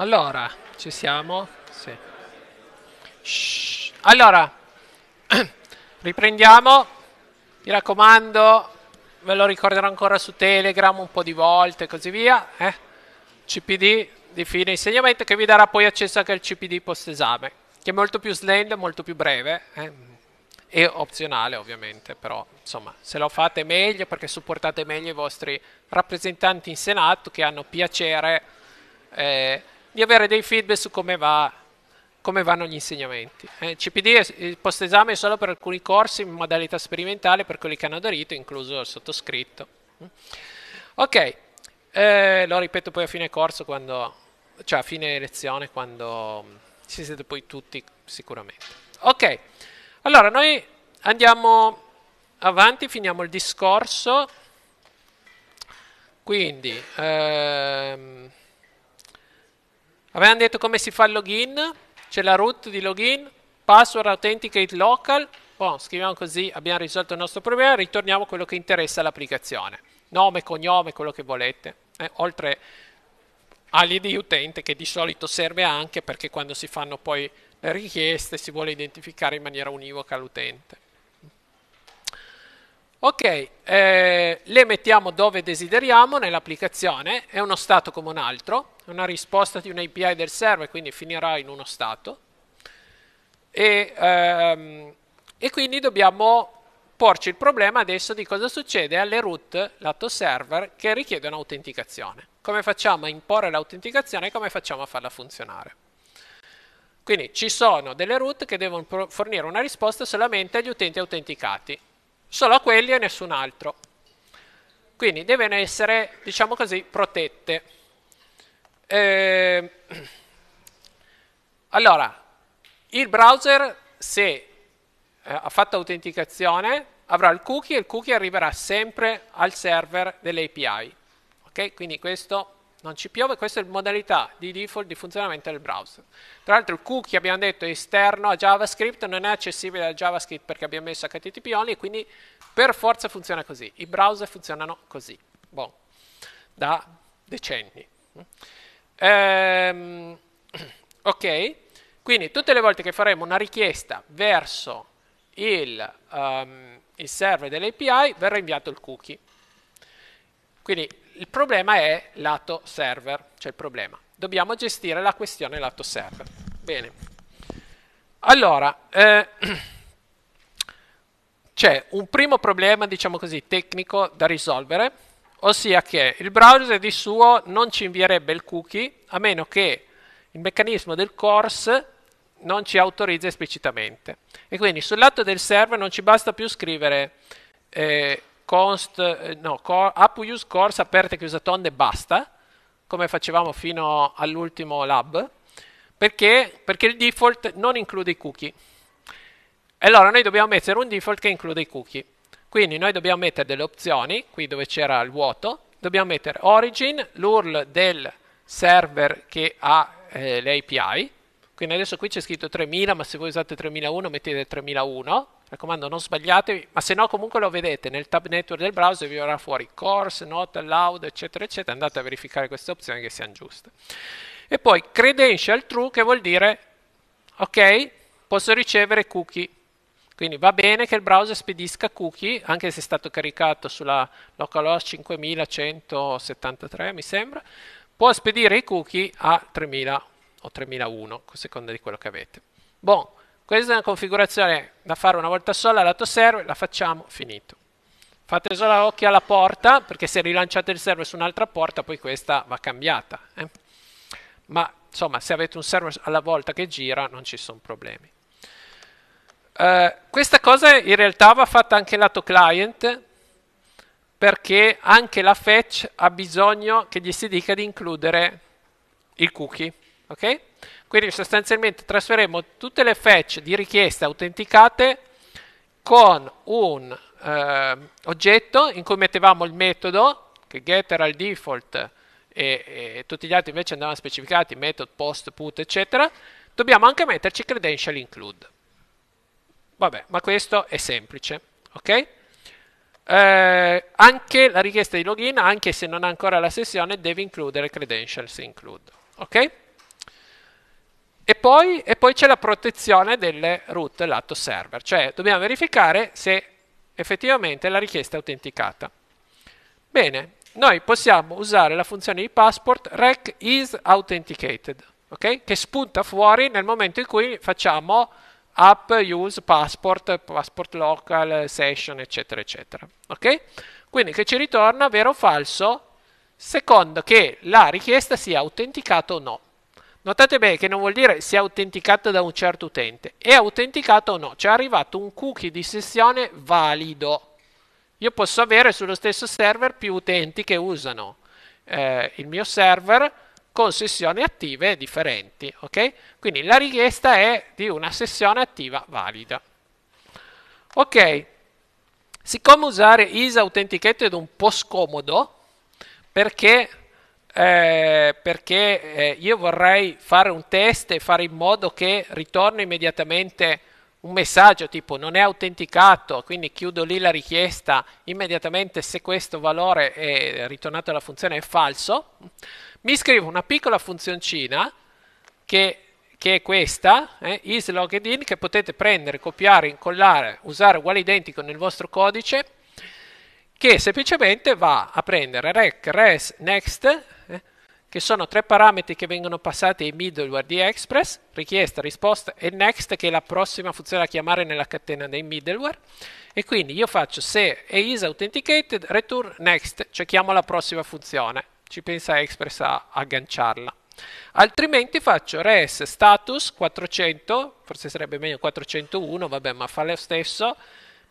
Allora, ci siamo? Sì. Shh. Allora, riprendiamo. Mi raccomando, ve lo ricorderò ancora su Telegram un po' di volte e così via. Eh? CPD di fine insegnamento che vi darà poi accesso anche al CPD post-esame, che è molto più slend, molto più breve. Eh? E opzionale ovviamente, però insomma se lo fate meglio perché supportate meglio i vostri rappresentanti in Senato che hanno piacere eh, di avere dei feedback su come, va, come vanno gli insegnamenti. Eh, CPD è il post-esame solo per alcuni corsi in modalità sperimentale per quelli che hanno aderito, incluso il sottoscritto. Mm. Ok, eh, lo ripeto poi a fine corso, quando, cioè a fine lezione, quando ci siete poi tutti sicuramente. Ok, allora noi andiamo avanti, finiamo il discorso. Quindi... Ehm, Avevamo detto come si fa il login, c'è la root di login, password authenticate local, bon, scriviamo così, abbiamo risolto il nostro problema, ritorniamo a quello che interessa all'applicazione, nome, cognome, quello che volete, eh, oltre all'id utente che di solito serve anche perché quando si fanno poi le richieste si vuole identificare in maniera univoca l'utente. Ok, eh, le mettiamo dove desideriamo nell'applicazione, è uno stato come un altro, è una risposta di un API del server, quindi finirà in uno stato. E, ehm, e quindi dobbiamo porci il problema adesso di cosa succede alle root lato server che richiedono autenticazione. Come facciamo a imporre l'autenticazione e come facciamo a farla funzionare. Quindi ci sono delle root che devono fornire una risposta solamente agli utenti autenticati solo quelli e nessun altro. Quindi devono essere, diciamo così, protette. Eh, allora, il browser, se eh, ha fatto autenticazione, avrà il cookie e il cookie arriverà sempre al server dell'API. Okay? Quindi questo non ci piove, questa è la modalità di default di funzionamento del browser. Tra l'altro il cookie abbiamo detto è esterno a JavaScript, non è accessibile a JavaScript perché abbiamo messo HTTP only, quindi per forza funziona così, i browser funzionano così, bon. da decenni. Ehm, ok, quindi tutte le volte che faremo una richiesta verso il, um, il server dell'API verrà inviato il cookie. Quindi il problema è lato server, cioè il problema. Dobbiamo gestire la questione lato server. Bene. Allora, eh, c'è un primo problema, diciamo così, tecnico da risolvere, ossia che il browser di suo non ci invierebbe il cookie a meno che il meccanismo del course non ci autorizza esplicitamente. E quindi sul lato del server non ci basta più scrivere eh, const, eh, no, cor, app use course aperte chiusa tonde e basta, come facevamo fino all'ultimo lab, perché? perché il default non include i cookie. allora noi dobbiamo mettere un default che include i cookie. Quindi noi dobbiamo mettere delle opzioni, qui dove c'era il vuoto, dobbiamo mettere origin, l'URL del server che ha eh, le API, quindi adesso qui c'è scritto 3000, ma se voi usate 3001 mettete 3001, raccomando non sbagliatevi, ma se no comunque lo vedete nel tab network del browser vi verrà fuori course, not allowed eccetera eccetera, andate a verificare queste opzioni che siano giuste. E poi credential true che vuol dire ok, posso ricevere cookie. Quindi va bene che il browser spedisca cookie, anche se è stato caricato sulla localhost 5173 mi sembra, può spedire i cookie a 3000 o 3001, a seconda di quello che avete. Bon, questa è una configurazione da fare una volta sola lato server, la facciamo, finito. Fate solo occhio alla porta, perché se rilanciate il server su un'altra porta, poi questa va cambiata. Eh? Ma insomma, se avete un server alla volta che gira, non ci sono problemi. Eh, questa cosa in realtà va fatta anche lato client, perché anche la fetch ha bisogno che gli si dica di includere il cookie. Okay? Quindi sostanzialmente trasferiamo tutte le fetch di richieste autenticate con un eh, oggetto in cui mettevamo il metodo, che getter era default e, e tutti gli altri invece andavano specificati, method, post, put, eccetera, dobbiamo anche metterci credential include. Vabbè, ma questo è semplice, ok? Eh, anche la richiesta di login, anche se non ha ancora la sessione, deve includere credentials include, ok? E poi, e poi c'è la protezione delle root lato server, cioè dobbiamo verificare se effettivamente la richiesta è autenticata. Bene, noi possiamo usare la funzione di passport rec is authenticated, okay? che spunta fuori nel momento in cui facciamo app use passport, passport local, session, eccetera, eccetera. Okay? Quindi che ci ritorna vero o falso, secondo che la richiesta sia autenticata o no. Notate bene che non vuol dire è autenticato da un certo utente. È autenticato o no? Ci cioè, è arrivato un cookie di sessione valido. Io posso avere sullo stesso server più utenti che usano eh, il mio server con sessioni attive differenti. Okay? Quindi la richiesta è di una sessione attiva valida. Ok, siccome usare is authenticated è un po' scomodo, perché eh, perché eh, io vorrei fare un test e fare in modo che ritorni immediatamente un messaggio tipo non è autenticato, quindi chiudo lì la richiesta immediatamente se questo valore è ritornato alla funzione è falso, mi scrivo una piccola funzioncina che, che è questa, eh, isLogin, che potete prendere, copiare, incollare, usare uguale identico nel vostro codice che semplicemente va a prendere rec, res, next, eh, che sono tre parametri che vengono passati ai middleware di Express, richiesta, risposta e next, che è la prossima funzione da chiamare nella catena dei middleware. E quindi io faccio se è is authenticated, return next, cioè chiamo la prossima funzione. Ci pensa Express a agganciarla. Altrimenti faccio res status 400, forse sarebbe meglio 401, vabbè ma fa lo stesso,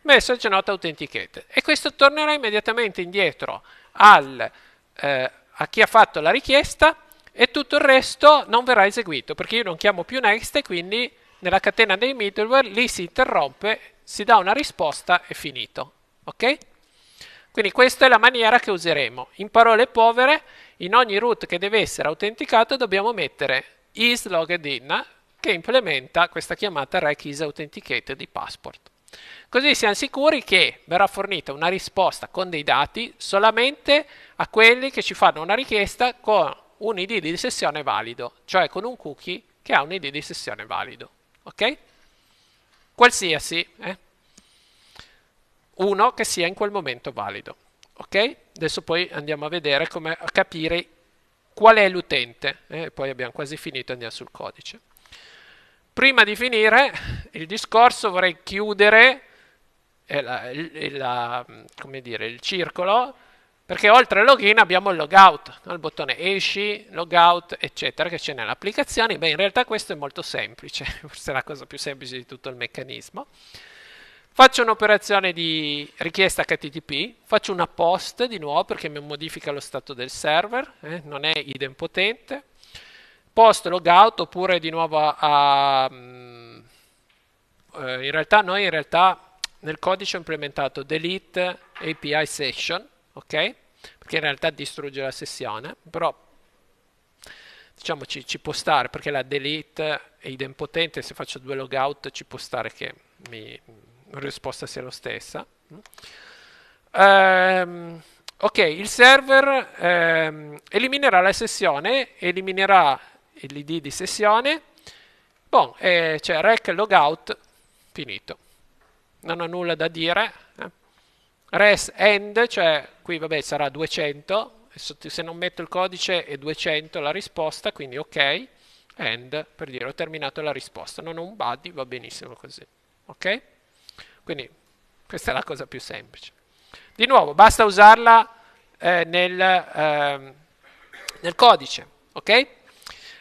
message not authenticated e questo tornerà immediatamente indietro al, eh, a chi ha fatto la richiesta e tutto il resto non verrà eseguito perché io non chiamo più next e quindi nella catena dei middleware lì si interrompe, si dà una risposta e finito. Ok? Quindi questa è la maniera che useremo. In parole povere, in ogni root che deve essere autenticato dobbiamo mettere is logged in che implementa questa chiamata rec is authenticated di passport. Così siamo sicuri che verrà fornita una risposta con dei dati solamente a quelli che ci fanno una richiesta con un ID di sessione valido, cioè con un cookie che ha un ID di sessione valido. Ok? Qualsiasi, eh? uno che sia in quel momento valido. Ok? Adesso poi andiamo a vedere come capire qual è l'utente. Eh? Poi abbiamo quasi finito, andiamo sul codice. Prima di finire il discorso vorrei chiudere eh, la, la, dire, il circolo perché oltre al login abbiamo il logout, il bottone esci, logout, eccetera, che c'è nell'applicazione. Beh, in realtà questo è molto semplice, forse è la cosa più semplice di tutto il meccanismo. Faccio un'operazione di richiesta HTTP, faccio una post di nuovo perché mi modifica lo stato del server, eh? non è idempotente post logout oppure di nuovo a, a eh, in realtà noi in realtà nel codice ho implementato delete API session, ok? Perché in realtà distrugge la sessione, però diciamo ci, ci può stare perché la delete è idempotente, se faccio due logout ci può stare che mi, la risposta sia la stessa. Um, ok, il server um, eliminerà la sessione, eliminerà l'id di sessione, bon, eh, c'è rec logout, finito. Non ho nulla da dire. Eh. Res end, cioè qui vabbè sarà 200, se non metto il codice è 200 la risposta, quindi ok, end, per dire ho terminato la risposta. Non ho un body, va benissimo così. Ok? Quindi questa è la cosa più semplice. Di nuovo, basta usarla eh, nel, eh, nel codice, ok?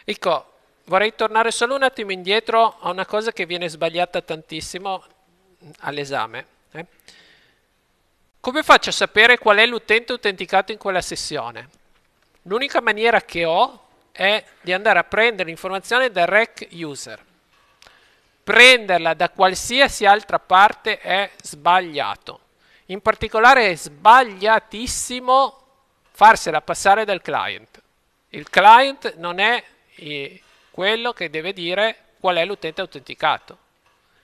Ecco, vorrei tornare solo un attimo indietro a una cosa che viene sbagliata tantissimo all'esame. Eh? Come faccio a sapere qual è l'utente autenticato in quella sessione? L'unica maniera che ho è di andare a prendere l'informazione dal rec user. Prenderla da qualsiasi altra parte è sbagliato. In particolare è sbagliatissimo farsela passare dal client. Il client non è è quello che deve dire qual è l'utente autenticato.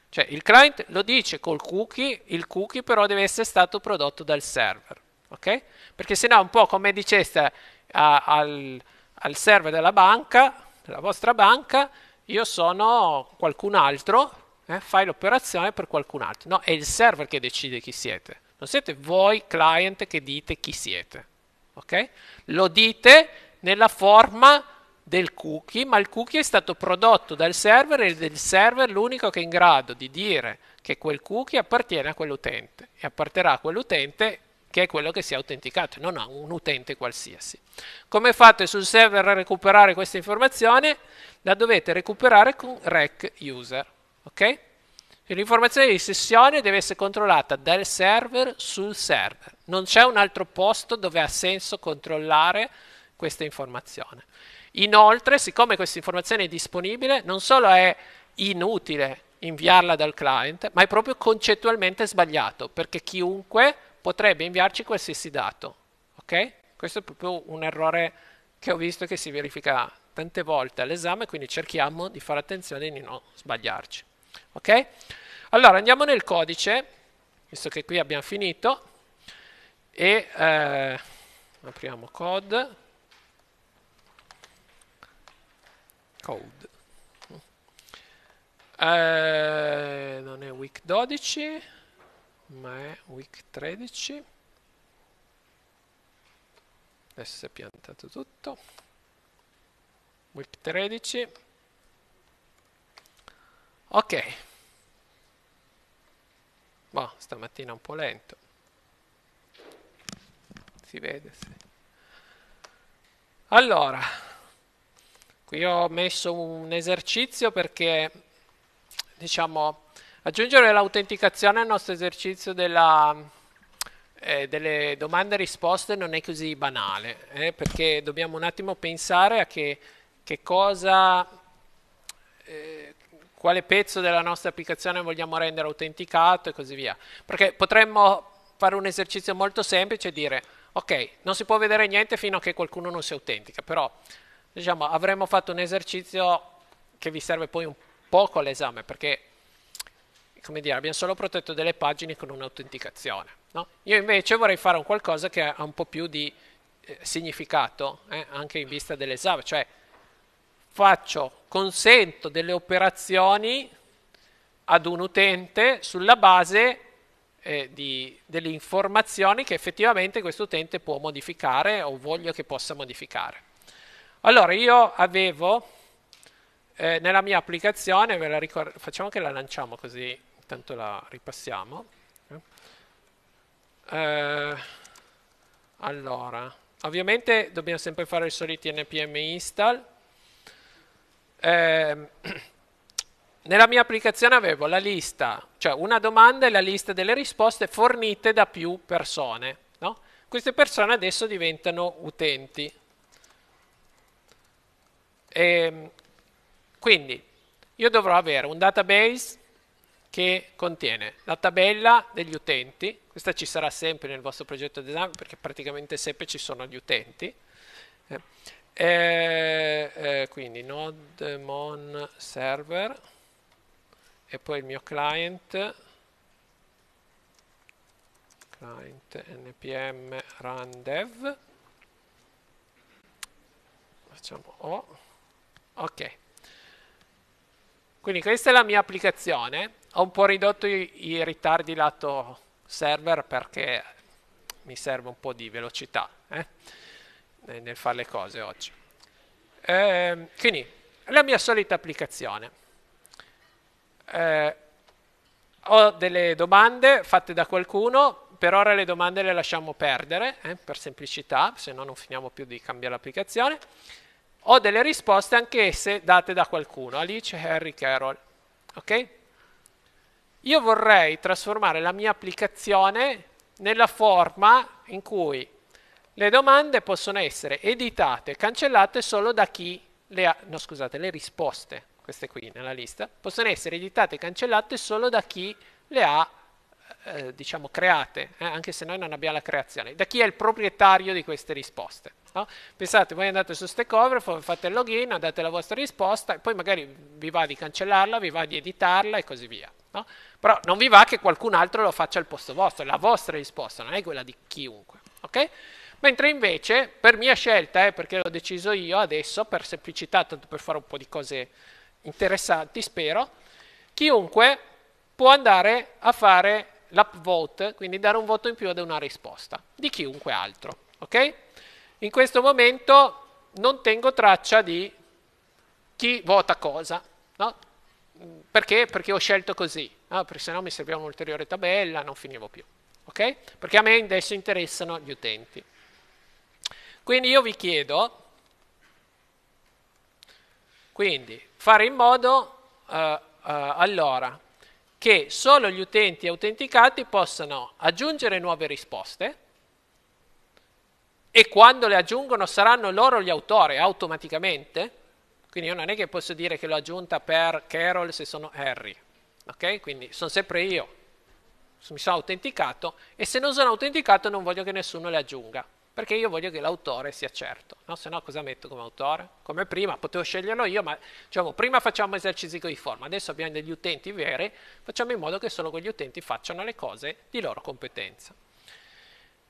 Cioè il client lo dice col cookie, il cookie però deve essere stato prodotto dal server, ok? Perché sennò un po' come diceste a, al, al server della banca, della vostra banca, io sono qualcun altro, eh, fai l'operazione per qualcun altro. No, è il server che decide chi siete. Non siete voi client che dite chi siete. Ok? Lo dite nella forma del cookie, ma il cookie è stato prodotto dal server e il server è l'unico che è in grado di dire che quel cookie appartiene a quell'utente e apparterà a quell'utente che è quello che si è autenticato, non a un utente qualsiasi. Come fate sul server a recuperare questa informazione? La dovete recuperare con rec user, ok? L'informazione di sessione deve essere controllata dal server sul server. Non c'è un altro posto dove ha senso controllare questa informazione. Inoltre, siccome questa informazione è disponibile, non solo è inutile inviarla dal client, ma è proprio concettualmente sbagliato, perché chiunque potrebbe inviarci qualsiasi dato. Okay? Questo è proprio un errore che ho visto che si verifica tante volte all'esame, quindi cerchiamo di fare attenzione di non sbagliarci. Okay? Allora andiamo nel codice, visto che qui abbiamo finito, e eh, apriamo code code. Eh, non è week 12, ma è week 13. Adesso si è piantato tutto. Week 13. Ok. Boh, stamattina un po' lento. Si vede, sì. Allora, Qui ho messo un esercizio perché, diciamo, aggiungere l'autenticazione al nostro esercizio della, eh, delle domande e risposte non è così banale, eh, perché dobbiamo un attimo pensare a che, che cosa, eh, quale pezzo della nostra applicazione vogliamo rendere autenticato e così via. Perché potremmo fare un esercizio molto semplice e dire, ok, non si può vedere niente fino a che qualcuno non si autentica, però diciamo, avremmo fatto un esercizio che vi serve poi un poco all'esame, perché come dire, abbiamo solo protetto delle pagine con un'autenticazione. No? Io invece vorrei fare un qualcosa che ha un po' più di eh, significato, eh, anche in vista dell'esame, cioè faccio, consento delle operazioni ad un utente sulla base eh, di, delle informazioni che effettivamente questo utente può modificare o voglio che possa modificare. Allora, io avevo eh, nella mia applicazione, ve la ricordo, facciamo che la lanciamo così, intanto la ripassiamo. Eh, eh allora, ovviamente dobbiamo sempre fare i soliti npm install. Eh, nella mia applicazione avevo la lista, cioè una domanda e la lista delle risposte fornite da più persone. No? Queste persone adesso diventano utenti, e ehm, quindi io dovrò avere un database che contiene la tabella degli utenti, questa ci sarà sempre nel vostro progetto di design perché praticamente sempre ci sono gli utenti, eh. eh, eh, quindi node mon server e poi il mio client, client npm run dev, facciamo O, Ok. Quindi questa è la mia applicazione. Ho un po' ridotto i, i ritardi lato server perché mi serve un po' di velocità eh? nel fare le cose oggi. Eh, quindi, la mia solita applicazione. Eh, ho delle domande fatte da qualcuno, per ora le domande le lasciamo perdere, eh, per semplicità, se no non finiamo più di cambiare l'applicazione ho delle risposte anch'esse date da qualcuno, Alice Harry Carroll. Ok? Io vorrei trasformare la mia applicazione nella forma in cui le domande possono essere editate, cancellate solo da chi le ha, no scusate, le risposte, queste qui nella lista, possono essere editate e cancellate solo da chi le ha, eh, diciamo, create, eh, anche se noi non abbiamo la creazione, da chi è il proprietario di queste risposte. No? Pensate, voi andate su Stack Overflow, fate il login, date la vostra risposta e poi magari vi va di cancellarla, vi va di editarla e così via. No? Però non vi va che qualcun altro lo faccia al posto vostro, la vostra risposta, non è quella di chiunque. Okay? Mentre invece, per mia scelta, eh, perché l'ho deciso io adesso, per semplicità, tanto per fare un po' di cose interessanti, spero, chiunque può andare a fare l'upvote, quindi dare un voto in più ad una risposta, di chiunque altro. Okay? in questo momento non tengo traccia di chi vota cosa. No? Perché? Perché ho scelto così, no? perché sennò mi serviva un'ulteriore tabella, non finivo più. Okay? Perché a me adesso interessano gli utenti. Quindi io vi chiedo, quindi fare in modo uh, uh, allora, che solo gli utenti autenticati possano aggiungere nuove risposte, e quando le aggiungono saranno loro gli autori automaticamente. Quindi io non è che posso dire che l'ho aggiunta per Carol se sono Harry, ok? Quindi sono sempre io, mi sono autenticato e se non sono autenticato non voglio che nessuno le aggiunga, perché io voglio che l'autore sia certo, no? Se no cosa metto come autore? Come prima, potevo sceglierlo io, ma diciamo prima facciamo esercizi di forma, adesso abbiamo degli utenti veri, facciamo in modo che solo quegli utenti facciano le cose di loro competenza.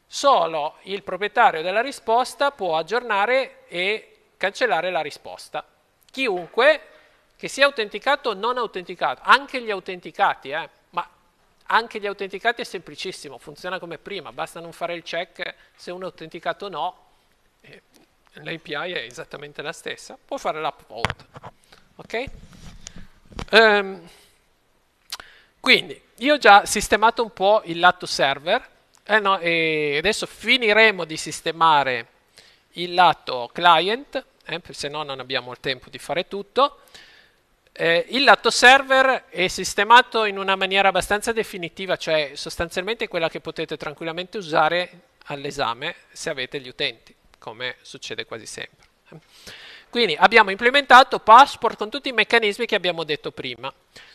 Solo il proprietario della risposta può aggiornare e cancellare la risposta. Chiunque che sia autenticato o non autenticato, anche gli autenticati, eh, ma anche gli autenticati è semplicissimo, funziona come prima, basta non fare il check se uno è autenticato o no, l'API è esattamente la stessa, può fare l'upvote. Ok? Um, quindi, io ho già sistemato un po' il lato server, eh no, eh, adesso finiremo di sistemare il lato client, eh, se no non abbiamo il tempo di fare tutto. Eh, il lato server è sistemato in una maniera abbastanza definitiva, cioè sostanzialmente quella che potete tranquillamente usare all'esame se avete gli utenti, come succede quasi sempre. Quindi abbiamo implementato passport con tutti i meccanismi che abbiamo detto prima.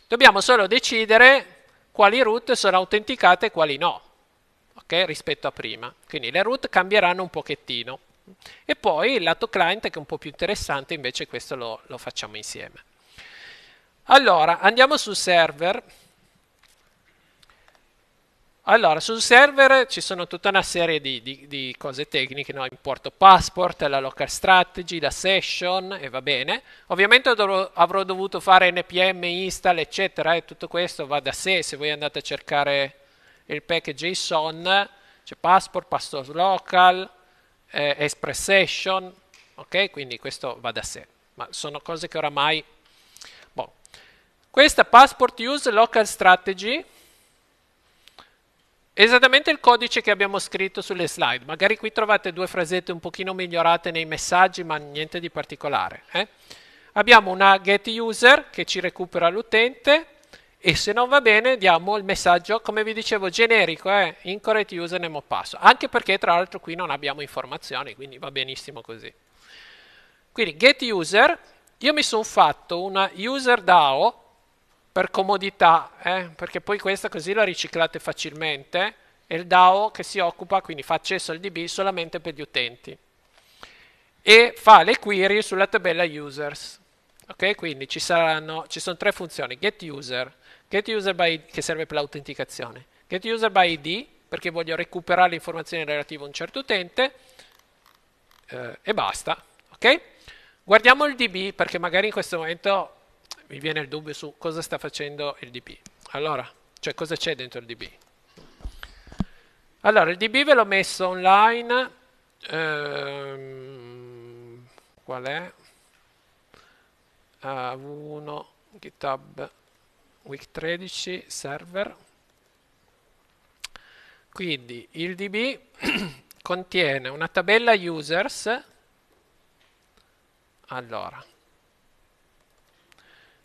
Dobbiamo solo decidere quali root sono autenticate e quali no okay, rispetto a prima. Quindi le root cambieranno un pochettino. E poi il lato client che è un po' più interessante, invece questo lo, lo facciamo insieme. Allora, andiamo sul server. Allora, sul server ci sono tutta una serie di, di, di cose tecniche, no? importo passport, la local strategy, la session e va bene. Ovviamente dovrò, avrò dovuto fare npm install, eccetera, e tutto questo va da sé, se voi andate a cercare il pack JSON, c'è cioè passport, password local, eh, express session, ok? Quindi questo va da sé, ma sono cose che oramai... Boh. Questa passport use local strategy esattamente il codice che abbiamo scritto sulle slide. Magari qui trovate due frasette un pochino migliorate nei messaggi, ma niente di particolare. Eh? Abbiamo una get user che ci recupera l'utente, e se non va bene diamo il messaggio come vi dicevo generico eh? incorrect user nemo passo anche perché tra l'altro qui non abbiamo informazioni quindi va benissimo così quindi get user io mi sono fatto una user DAO per comodità eh? perché poi questa così la riciclate facilmente è il DAO che si occupa quindi fa accesso al DB solamente per gli utenti e fa le query sulla tabella users ok quindi ci, saranno, ci sono tre funzioni get user get user by ID, che serve per l'autenticazione, get user by ID perché voglio recuperare le informazioni relative a un certo utente eh, e basta. ok? Guardiamo il DB perché magari in questo momento mi viene il dubbio su cosa sta facendo il DB. Allora, cioè cosa c'è dentro il DB? Allora, il DB ve l'ho messo online. Ehm, qual è? Uh, 1 GitHub week 13 server quindi il db contiene una tabella users allora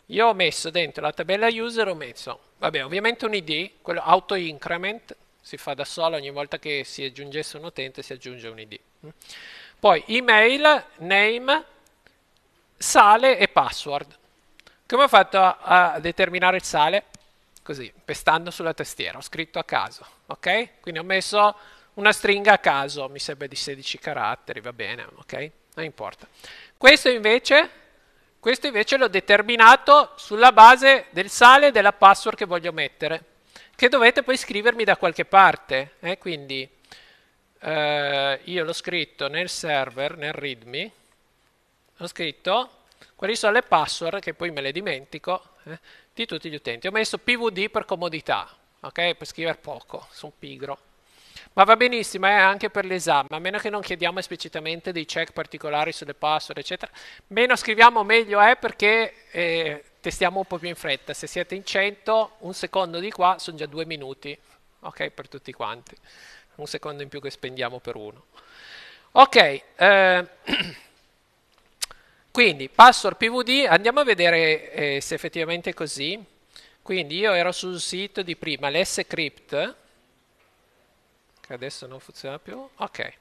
io ho messo dentro la tabella user ho messo vabbè ovviamente un id quello auto increment si fa da solo ogni volta che si aggiungesse un utente si aggiunge un id mm. poi email name sale e password come ho fatto a determinare il sale? Così, pestando sulla tastiera, ho scritto a caso, ok? Quindi ho messo una stringa a caso, mi sembra di 16 caratteri, va bene, ok? Non importa. Questo invece, questo invece l'ho determinato sulla base del sale e della password che voglio mettere, che dovete poi scrivermi da qualche parte, eh? quindi eh, io l'ho scritto nel server, nel readme, ho scritto ho le password, che poi me le dimentico, eh, di tutti gli utenti. Ho messo pvd per comodità, ok? Per scrivere poco, sono pigro. Ma va benissimo, eh, anche per l'esame, a meno che non chiediamo esplicitamente dei check particolari sulle password, eccetera. Meno scriviamo meglio è perché eh, testiamo un po' più in fretta. Se siete in 100, un secondo di qua sono già due minuti, ok? Per tutti quanti. Un secondo in più che spendiamo per uno. Ok, eh, Quindi password pvd, andiamo a vedere eh, se effettivamente è così. Quindi io ero sul sito di prima, l'scrypt, che adesso non funziona più, ok.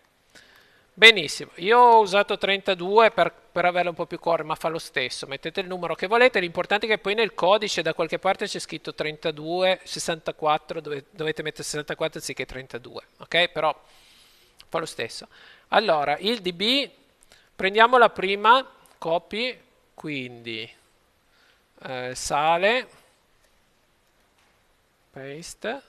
Benissimo, io ho usato 32 per, per averlo un po' più corto, ma fa lo stesso, mettete il numero che volete, l'importante è che poi nel codice da qualche parte c'è scritto 32, 64, dove, dovete mettere 64 anziché 32, ok? Però fa lo stesso. Allora, il db, prendiamo la prima copy, quindi eh, sale, paste,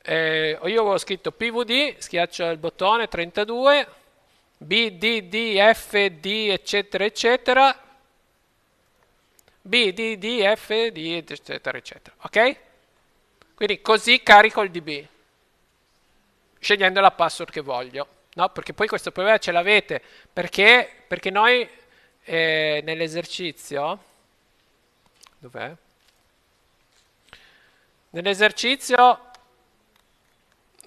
eh, io avevo scritto pvd, schiaccio il bottone 32, bddfd eccetera eccetera, bddfd eccetera eccetera, ok? Quindi così carico il db, scegliendo la password che voglio no? Perché poi questo problema ce l'avete, perché? perché noi eh, nell'esercizio, dov'è? Nell'esercizio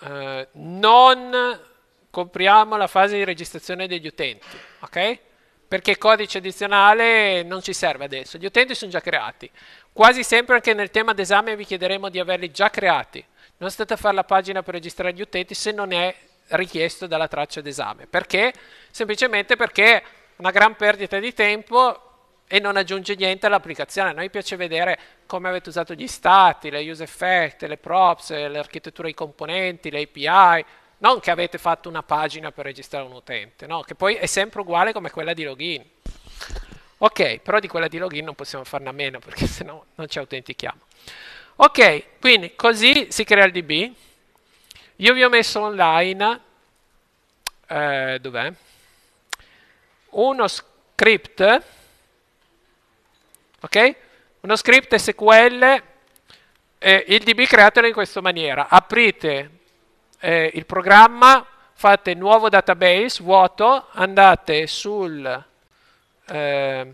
eh, non compriamo la fase di registrazione degli utenti, ok? Perché il codice addizionale non ci serve adesso, gli utenti sono già creati. Quasi sempre anche nel tema d'esame vi chiederemo di averli già creati. Non state a fare la pagina per registrare gli utenti se non è richiesto dalla traccia d'esame. Perché? Semplicemente perché una gran perdita di tempo e non aggiunge niente all'applicazione. A noi piace vedere come avete usato gli stati, le use effect, le props, l'architettura dei componenti, le API, non che avete fatto una pagina per registrare un utente, no? che poi è sempre uguale come quella di login. Ok, però di quella di login non possiamo farne a meno perché sennò non ci autentichiamo. Ok, quindi così si crea il DB. Io vi ho messo online, eh, dov'è? Uno script, ok? Uno script SQL, eh, il DB createlo in questa maniera. Aprite eh, il programma, fate nuovo database, vuoto, andate sul... Eh,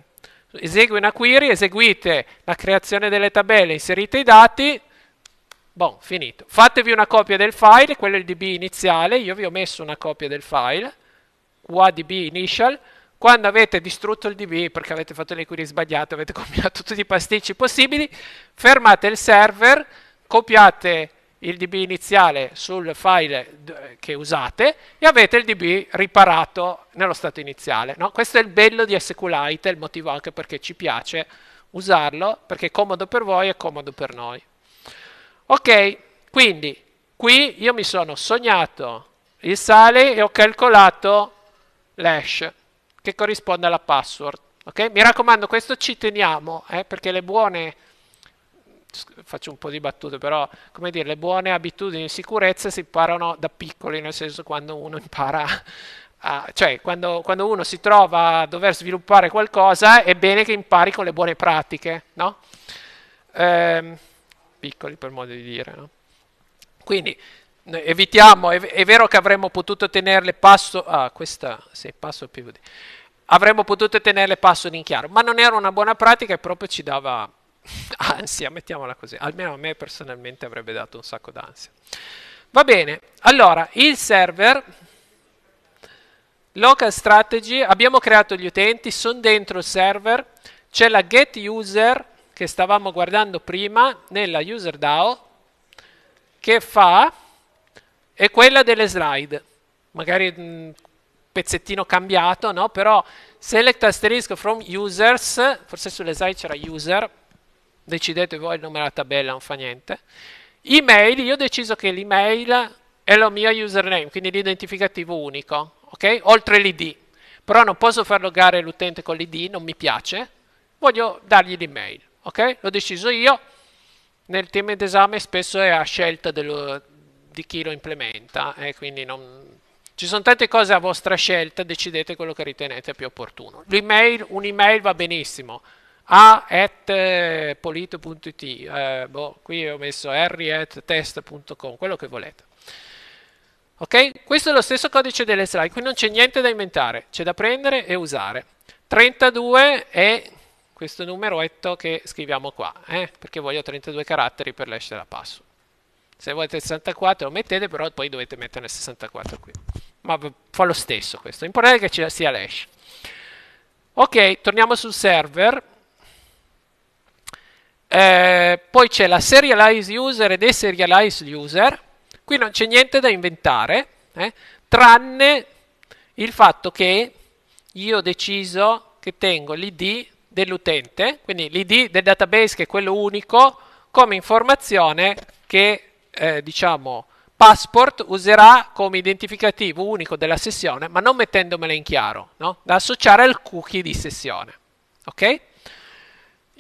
esegue una query, eseguite la creazione delle tabelle, inserite i dati, Bon, finito. Fatevi una copia del file, quello è il db iniziale, io vi ho messo una copia del file, qua db initial, quando avete distrutto il db perché avete fatto le query sbagliate, avete combinato tutti i pasticci possibili, fermate il server, copiate il db iniziale sul file che usate e avete il db riparato nello stato iniziale. No? Questo è il bello di SQLite, il motivo anche perché ci piace usarlo, perché è comodo per voi e comodo per noi. Ok, quindi qui io mi sono sognato il sale e ho calcolato l'hash che corrisponde alla password. Ok, Mi raccomando, questo ci teniamo, eh, perché le buone, faccio un po' di battute, però, come dire, le buone abitudini di sicurezza si imparano da piccoli, nel senso quando uno impara, a, cioè quando, quando, uno si trova a dover sviluppare qualcosa, è bene che impari con le buone pratiche, no? Ehm, piccoli per modo di dire. No? Quindi evitiamo, è, è, vero che avremmo potuto tenerle passo, ah questa, sì, passo PVD, avremmo potuto tenerle passo in chiaro, ma non era una buona pratica e proprio ci dava ansia, mettiamola così, almeno a me personalmente avrebbe dato un sacco d'ansia. Va bene, allora il server, local strategy, abbiamo creato gli utenti, sono dentro il server, c'è la get user che stavamo guardando prima nella user DAO che fa è quella delle slide. Magari un mm, pezzettino cambiato, no? Però select asterisco from users, forse sulle slide c'era user, decidete voi il nome della tabella, non fa niente. Email, io ho deciso che l'email è la mia username, quindi l'identificativo unico, ok? Oltre l'id. Però non posso far logare l'utente con l'id, non mi piace, voglio dargli l'email ok? L'ho deciso io, nel team d'esame spesso è a scelta dello, di chi lo implementa e eh, quindi non... ci sono tante cose a vostra scelta, decidete quello che ritenete più opportuno. L'email, un'email va benissimo, a.polito.it, eh, eh, boh, qui ho messo r.test.com, quello che volete. Ok? Questo è lo stesso codice delle slide, qui non c'è niente da inventare, c'è da prendere e usare. 32 è questo numeretto che scriviamo qua, eh? perché voglio 32 caratteri per l'hash della password. Se volete 64 lo mettete, però poi dovete metterne 64 qui. Ma fa lo stesso questo, l'importante è che ci sia l'hash. Ok, torniamo sul server. Eh, poi c'è la serialized user e deserialized user. Qui non c'è niente da inventare, eh? tranne il fatto che io ho deciso che tengo l'id dell'utente, quindi l'id del database che è quello unico, come informazione che eh, diciamo passport userà come identificativo unico della sessione, ma non mettendomela in chiaro, no? da associare al cookie di sessione. Ok?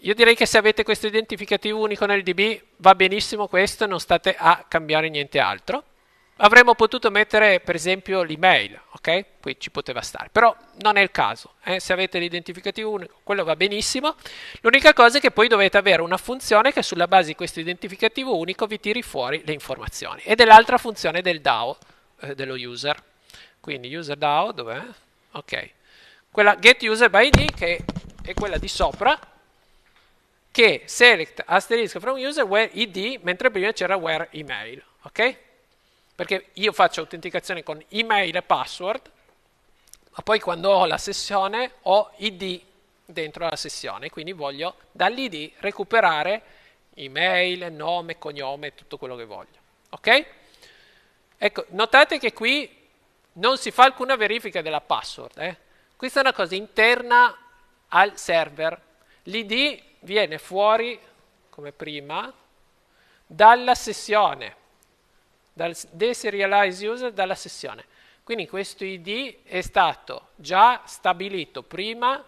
Io direi che se avete questo identificativo unico nel DB va benissimo questo, non state a cambiare niente altro. Avremmo potuto mettere per esempio l'email, ok? Qui ci poteva stare, però non è il caso. Eh? Se avete l'identificativo unico, quello va benissimo. L'unica cosa è che poi dovete avere una funzione che sulla base di questo identificativo unico vi tiri fuori le informazioni. Ed è l'altra funzione del DAO, eh, dello user. Quindi user DAO, dov'è? Ok. Quella getUserById che è quella di sopra, che select asterisk from user where id, mentre prima c'era where email, ok? Perché io faccio autenticazione con email e password, ma poi quando ho la sessione ho ID dentro la sessione, quindi voglio dall'ID recuperare email, nome, cognome, tutto quello che voglio. Ok? Ecco, notate che qui non si fa alcuna verifica della password. Eh? Questa è una cosa interna al server. L'ID viene fuori, come prima, dalla sessione dal deserialize user dalla sessione. Quindi questo ID è stato già stabilito prima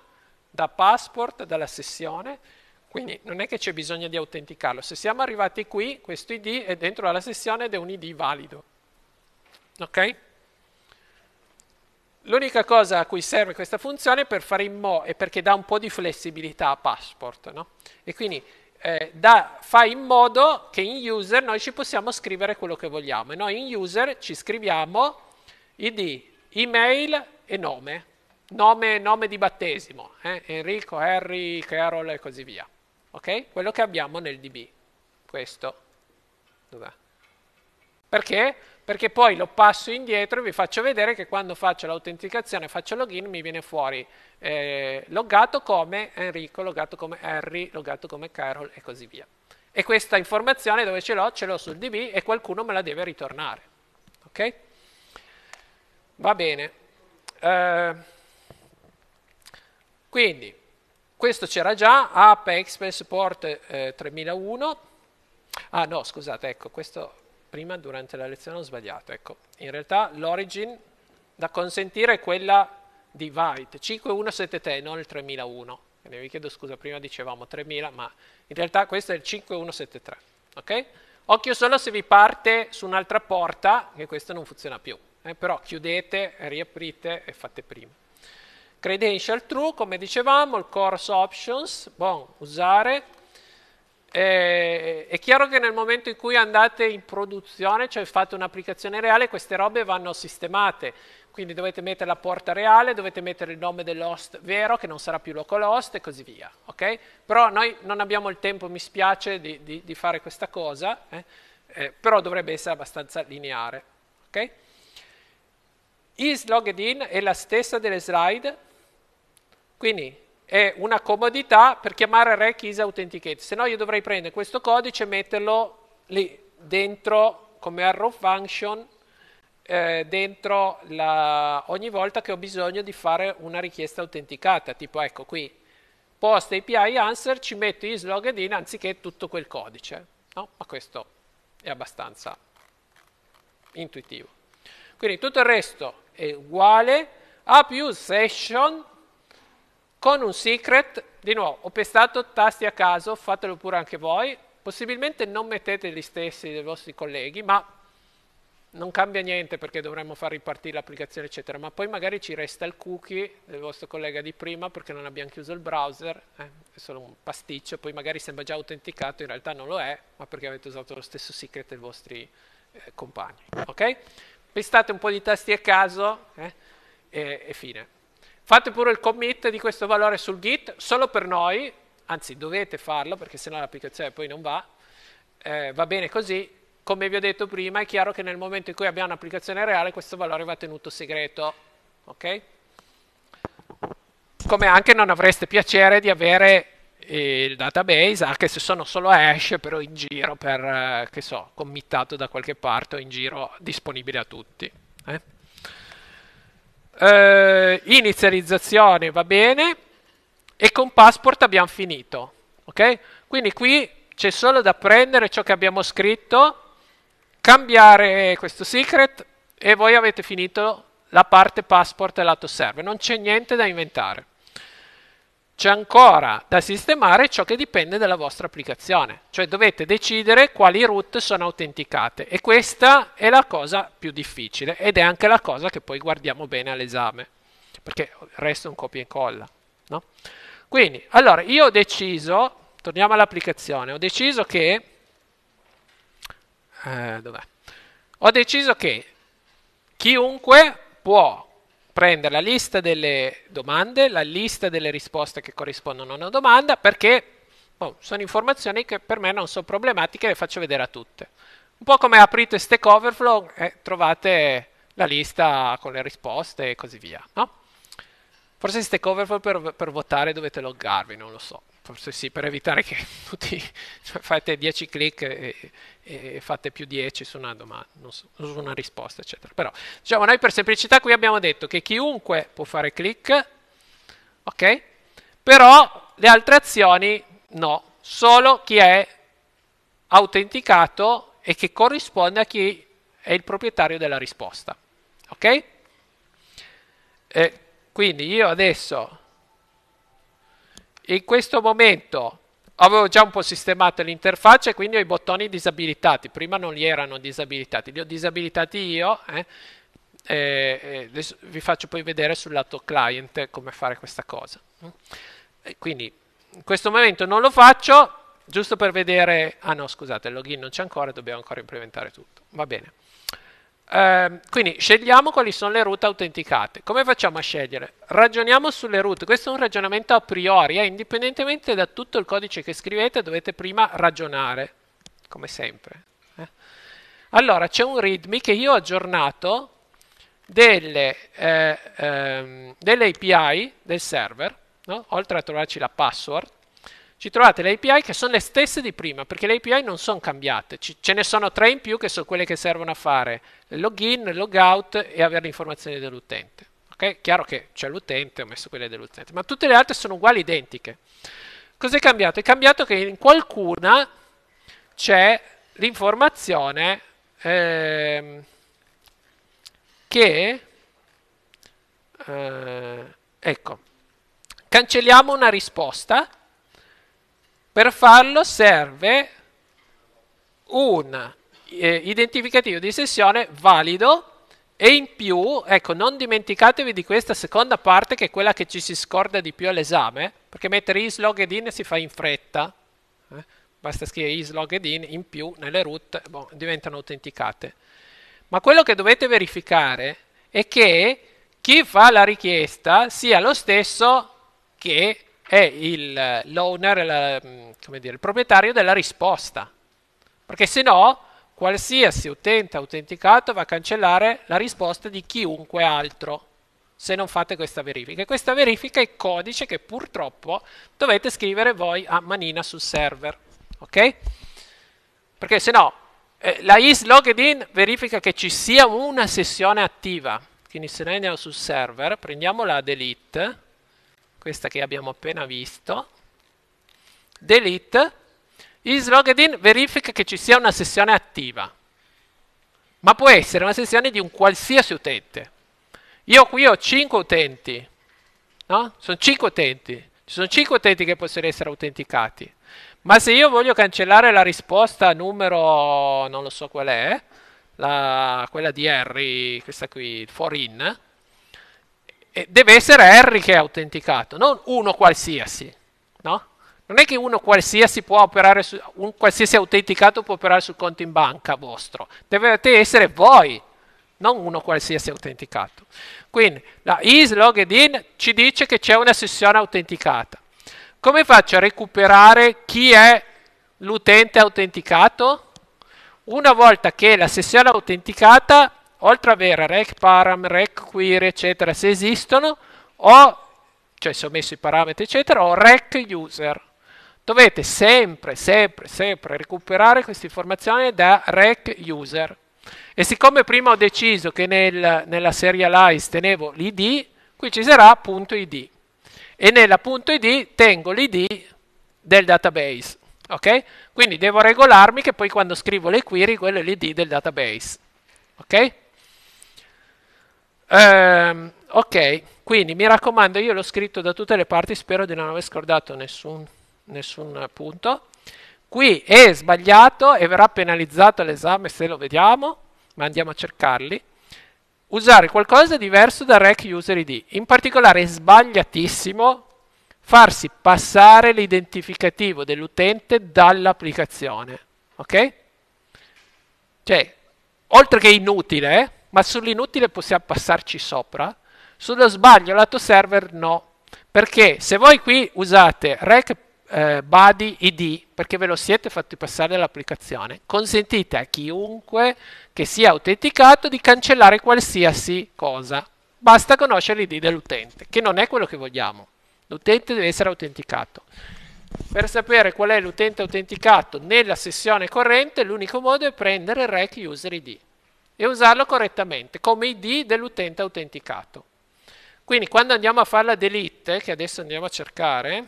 da passport dalla sessione, quindi non è che c'è bisogno di autenticarlo. Se siamo arrivati qui, questo ID è dentro alla sessione ed è un ID valido. Ok? L'unica cosa a cui serve questa funzione è per fare in mo' è perché dà un po' di flessibilità a passport, no? E quindi eh, da, fa in modo che in user noi ci possiamo scrivere quello che vogliamo e noi in user ci scriviamo id, email e nome, nome, nome di battesimo, eh? Enrico, Harry, Carol e così via, ok? Quello che abbiamo nel DB, questo, dov'è? Perché? perché poi lo passo indietro e vi faccio vedere che quando faccio l'autenticazione, faccio login, mi viene fuori eh, loggato come Enrico, loggato come Harry, loggato come Carol e così via. E questa informazione dove ce l'ho? Ce l'ho sul DB e qualcuno me la deve ritornare. Ok? Va bene. Eh, quindi, questo c'era già, app Express Port eh, 3001. Ah no, scusate, ecco, questo prima durante la lezione ho sbagliato, ecco, in realtà l'origin da consentire è quella di White, 5173, non il 3001, quindi vi chiedo scusa, prima dicevamo 3000, ma in realtà questo è il 5173, ok? Occhio solo se vi parte su un'altra porta, che questo non funziona più, eh, però chiudete, riaprite e fate prima. Credential true, come dicevamo, il course options, buon, usare, eh, è chiaro che nel momento in cui andate in produzione, cioè fate un'applicazione reale, queste robe vanno sistemate. Quindi dovete mettere la porta reale, dovete mettere il nome dell'host vero, che non sarà più localhost e così via. Okay? Però noi non abbiamo il tempo, mi spiace, di, di, di fare questa cosa, eh? Eh, però dovrebbe essere abbastanza lineare. Okay? Is logged in è la stessa delle slide, quindi è una comodità per chiamare rec is authenticate, se no io dovrei prendere questo codice e metterlo lì dentro come arrow function eh, dentro la, ogni volta che ho bisogno di fare una richiesta autenticata, tipo ecco qui, post API answer ci metto is logged in anziché tutto quel codice, no? ma questo è abbastanza intuitivo. Quindi tutto il resto è uguale, app use session con un secret, di nuovo, ho pestato tasti a caso, fatelo pure anche voi, possibilmente non mettete gli stessi dei vostri colleghi, ma non cambia niente perché dovremmo far ripartire l'applicazione eccetera, ma poi magari ci resta il cookie del vostro collega di prima perché non abbiamo chiuso il browser, eh, è solo un pasticcio, poi magari sembra già autenticato, in realtà non lo è, ma perché avete usato lo stesso secret dei vostri eh, compagni, ok? Pestate un po' di tasti a caso eh, e, e fine. Fate pure il commit di questo valore sul git, solo per noi, anzi dovete farlo perché sennò l'applicazione poi non va, eh, va bene così, come vi ho detto prima è chiaro che nel momento in cui abbiamo un'applicazione reale questo valore va tenuto segreto, ok? Come anche non avreste piacere di avere eh, il database, anche se sono solo hash, però in giro per, eh, che so, committato da qualche parte o in giro disponibile a tutti. Eh? eh, inizializzazione va bene e con passport abbiamo finito. Ok? Quindi qui c'è solo da prendere ciò che abbiamo scritto, cambiare questo secret e voi avete finito la parte passport e lato server. Non c'è niente da inventare c'è ancora da sistemare ciò che dipende dalla vostra applicazione, cioè dovete decidere quali root sono autenticate e questa è la cosa più difficile ed è anche la cosa che poi guardiamo bene all'esame, perché il resto è un copia e incolla. No? Quindi, allora, io ho deciso, torniamo all'applicazione, ho deciso che, eh, ho deciso che chiunque può prendere la lista delle domande, la lista delle risposte che corrispondono a una domanda, perché boh, sono informazioni che per me non sono problematiche, le faccio vedere a tutte. Un po' come aprite Stack Overflow e eh, trovate la lista con le risposte e così via. No? Forse Stack Overflow per, per votare dovete loggarvi, non lo so forse sì, per evitare che tutti cioè, fate 10 click e, e, fate più 10 su una domanda, su, su una risposta, eccetera. Però, diciamo, noi per semplicità qui abbiamo detto che chiunque può fare click, ok? Però le altre azioni no, solo chi è autenticato e che corrisponde a chi è il proprietario della risposta, ok? E eh, quindi io adesso in questo momento avevo già un po' sistemato l'interfaccia e quindi ho i bottoni disabilitati. Prima non li erano disabilitati, li ho disabilitati io. Eh, e, e vi faccio poi vedere sul lato client come fare questa cosa. E quindi in questo momento non lo faccio, giusto per vedere... Ah no, scusate, il login non c'è ancora, dobbiamo ancora implementare tutto. Va bene. Ehm, quindi scegliamo quali sono le route autenticate. Come facciamo a scegliere? Ragioniamo sulle route. Questo è un ragionamento a priori, eh? indipendentemente da tutto il codice che scrivete dovete prima ragionare, come sempre. Eh? Allora, c'è un readme che io ho aggiornato delle, eh, ehm, delle API del server, no? oltre a trovarci la password, ci trovate le API che sono le stesse di prima, perché le API non sono cambiate, ci, ce ne sono tre in più che sono quelle che servono a fare login, logout e avere le informazioni dell'utente. Ok? Chiaro che c'è l'utente, ho messo quelle dell'utente, ma tutte le altre sono uguali identiche. Cos'è cambiato? È cambiato che in qualcuna c'è l'informazione ehm, che eh, ecco, cancelliamo una risposta per farlo serve un eh, identificativo di sessione valido e in più, ecco, non dimenticatevi di questa seconda parte che è quella che ci si scorda di più all'esame, perché mettere is logged in si fa in fretta, eh? basta scrivere is logged in, in più nelle root boh, diventano autenticate. Ma quello che dovete verificare è che chi fa la richiesta sia lo stesso che è il, l'owner, la, dire, il proprietario della risposta, perché se no qualsiasi utente autenticato va a cancellare la risposta di chiunque altro se non fate questa verifica. E questa verifica è codice che purtroppo dovete scrivere voi a manina sul server, ok? Perché se no eh, la is verifica che ci sia una sessione attiva, quindi se noi andiamo sul server, prendiamo la delete questa che abbiamo appena visto, delete, is logged in verifica che ci sia una sessione attiva, ma può essere una sessione di un qualsiasi utente. Io qui ho 5 utenti, no? Sono 5 utenti, ci sono 5 utenti che possono essere autenticati. Ma se io voglio cancellare la risposta numero, non lo so qual è, la, quella di Harry, questa qui, for in, e deve essere Harry che è autenticato, non uno qualsiasi, no? Non è che uno qualsiasi può operare su, un qualsiasi autenticato può operare sul conto in banca vostro, dovete essere voi, non uno qualsiasi autenticato. Quindi la is logged in ci dice che c'è una sessione autenticata. Come faccio a recuperare chi è l'utente autenticato? Una volta che la sessione autenticata oltre ad avere rec param, rec query, eccetera, se esistono, ho, cioè se ho messo i parametri, eccetera, ho rec user. Dovete sempre, sempre, sempre recuperare questa informazione da rec user. E siccome prima ho deciso che nel, nella serialize tenevo l'id, qui ci sarà .id. E nella .id tengo l'id del database. Okay? Quindi devo regolarmi che poi quando scrivo le query quello è l'id del database. Okay? Um, ok, quindi mi raccomando, io l'ho scritto da tutte le parti, spero di non aver scordato nessun, nessun punto. Qui è sbagliato e verrà penalizzato l'esame se lo vediamo, ma andiamo a cercarli. Usare qualcosa diverso da rec user ID. In particolare è sbagliatissimo farsi passare l'identificativo dell'utente dall'applicazione. Ok? Cioè, oltre che inutile, ma sull'inutile possiamo passarci sopra, sullo sbaglio lato server no, perché se voi qui usate rec eh, body id perché ve lo siete fatti passare l'applicazione consentite a chiunque che sia autenticato di cancellare qualsiasi cosa basta conoscere l'id dell'utente che non è quello che vogliamo l'utente deve essere autenticato per sapere qual è l'utente autenticato nella sessione corrente l'unico modo è prendere rec user id e usarlo correttamente come ID dell'utente autenticato. Quindi quando andiamo a fare la delete, che adesso andiamo a cercare,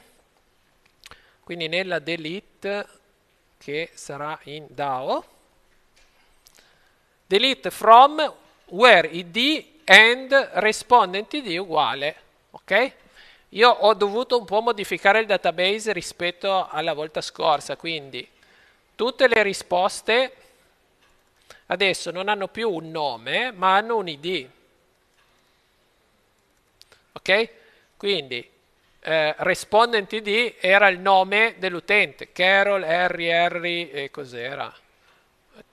quindi nella delete che sarà in DAO, delete from where id and respondent id uguale, ok? Io ho dovuto un po' modificare il database rispetto alla volta scorsa, quindi tutte le risposte adesso non hanno più un nome, ma hanno un ID. Ok? Quindi eh, respondent ID era il nome dell'utente, Carol, Harry, Harry e cos'era?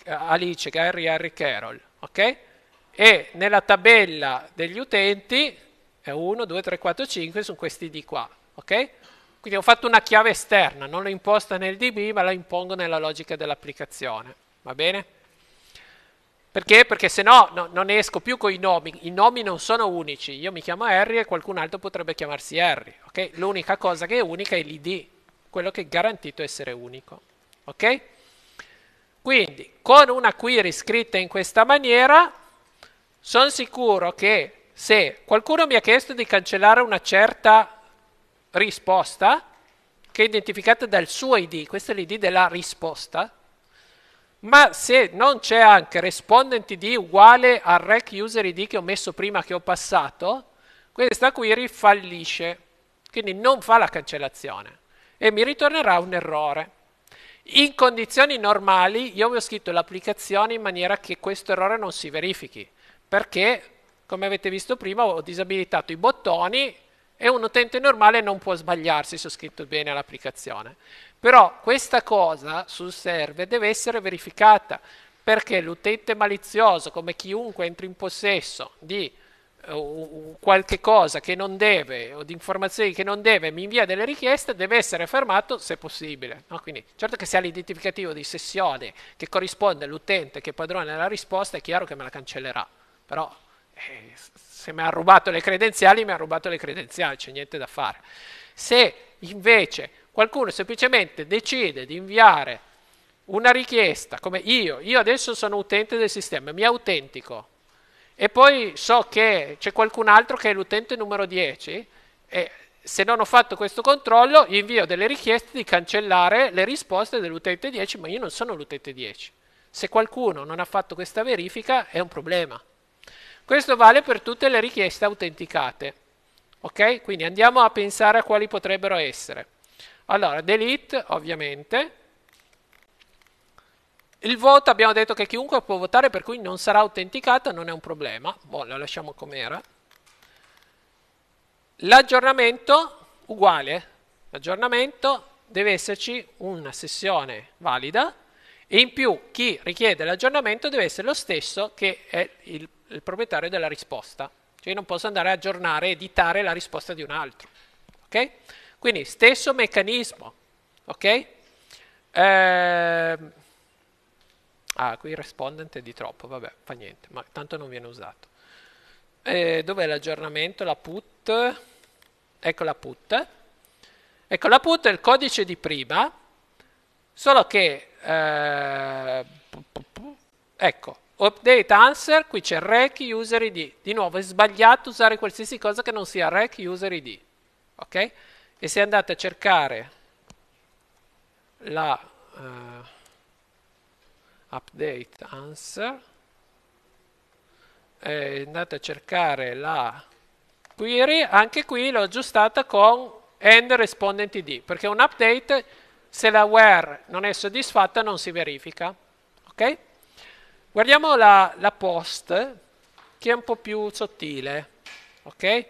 Alice, Harry, Harry, Carol. Ok? E nella tabella degli utenti è 1, 2, 3, 4, 5 sono questi ID qua. Ok? Quindi ho fatto una chiave esterna, non l'ho imposta nel DB, ma la impongo nella logica dell'applicazione. Va bene? Perché? Perché se no, no non ne esco più con i nomi. I nomi non sono unici. Io mi chiamo Harry e qualcun altro potrebbe chiamarsi Harry. Okay? L'unica cosa che è unica è l'ID, quello che è garantito essere unico. Ok? Quindi, con una query scritta in questa maniera, sono sicuro che se qualcuno mi ha chiesto di cancellare una certa risposta, che è identificata dal suo ID, questo è l'ID della risposta, ma se non c'è anche respondent id uguale al rec user id che ho messo prima che ho passato, questa query fallisce, quindi non fa la cancellazione e mi ritornerà un errore. In condizioni normali io vi ho scritto l'applicazione in maniera che questo errore non si verifichi, perché come avete visto prima ho disabilitato i bottoni e un utente normale non può sbagliarsi se ho scritto bene l'applicazione. Però questa cosa sul server deve essere verificata perché l'utente malizioso, come chiunque entri in possesso di uh, qualche cosa che non deve o di informazioni che non deve mi invia delle richieste deve essere fermato se possibile no? quindi certo che se ha l'identificativo di sessione che corrisponde all'utente che è padrone della risposta è chiaro che me la cancellerà però eh, se mi ha rubato le credenziali, mi ha rubato le credenziali, c'è niente da fare. Se invece qualcuno semplicemente decide di inviare una richiesta, come io, io adesso sono utente del sistema, mi autentico, e poi so che c'è qualcun altro che è l'utente numero 10, e se non ho fatto questo controllo invio delle richieste di cancellare le risposte dell'utente 10, ma io non sono l'utente 10. Se qualcuno non ha fatto questa verifica è un problema. Questo vale per tutte le richieste autenticate. Ok? Quindi andiamo a pensare a quali potrebbero essere. Allora, delete, ovviamente. Il voto abbiamo detto che chiunque può votare, per cui non sarà autenticato, non è un problema. Boh, lo lasciamo com'era. L'aggiornamento, uguale. L'aggiornamento deve esserci una sessione valida e in più chi richiede l'aggiornamento deve essere lo stesso che è il il proprietario della risposta, cioè non posso andare a aggiornare, editare la risposta di un altro. Ok? Quindi stesso meccanismo. Ok? Eh, ah, qui il respondent è di troppo, vabbè, fa niente, ma tanto non viene usato. Eh, dov'è l'aggiornamento? La put? Ecco la put. Ecco la put è il codice di prima, solo che... Eh, ecco, Update answer, qui c'è rec user id. Di nuovo è sbagliato usare qualsiasi cosa che non sia rec user id. Ok? E se andate a cercare la uh, update answer, eh, andate a cercare la query, anche qui l'ho aggiustata con end respondent id, perché un update se la where non è soddisfatta non si verifica. ok? Guardiamo la, la, post che è un po' più sottile, ok?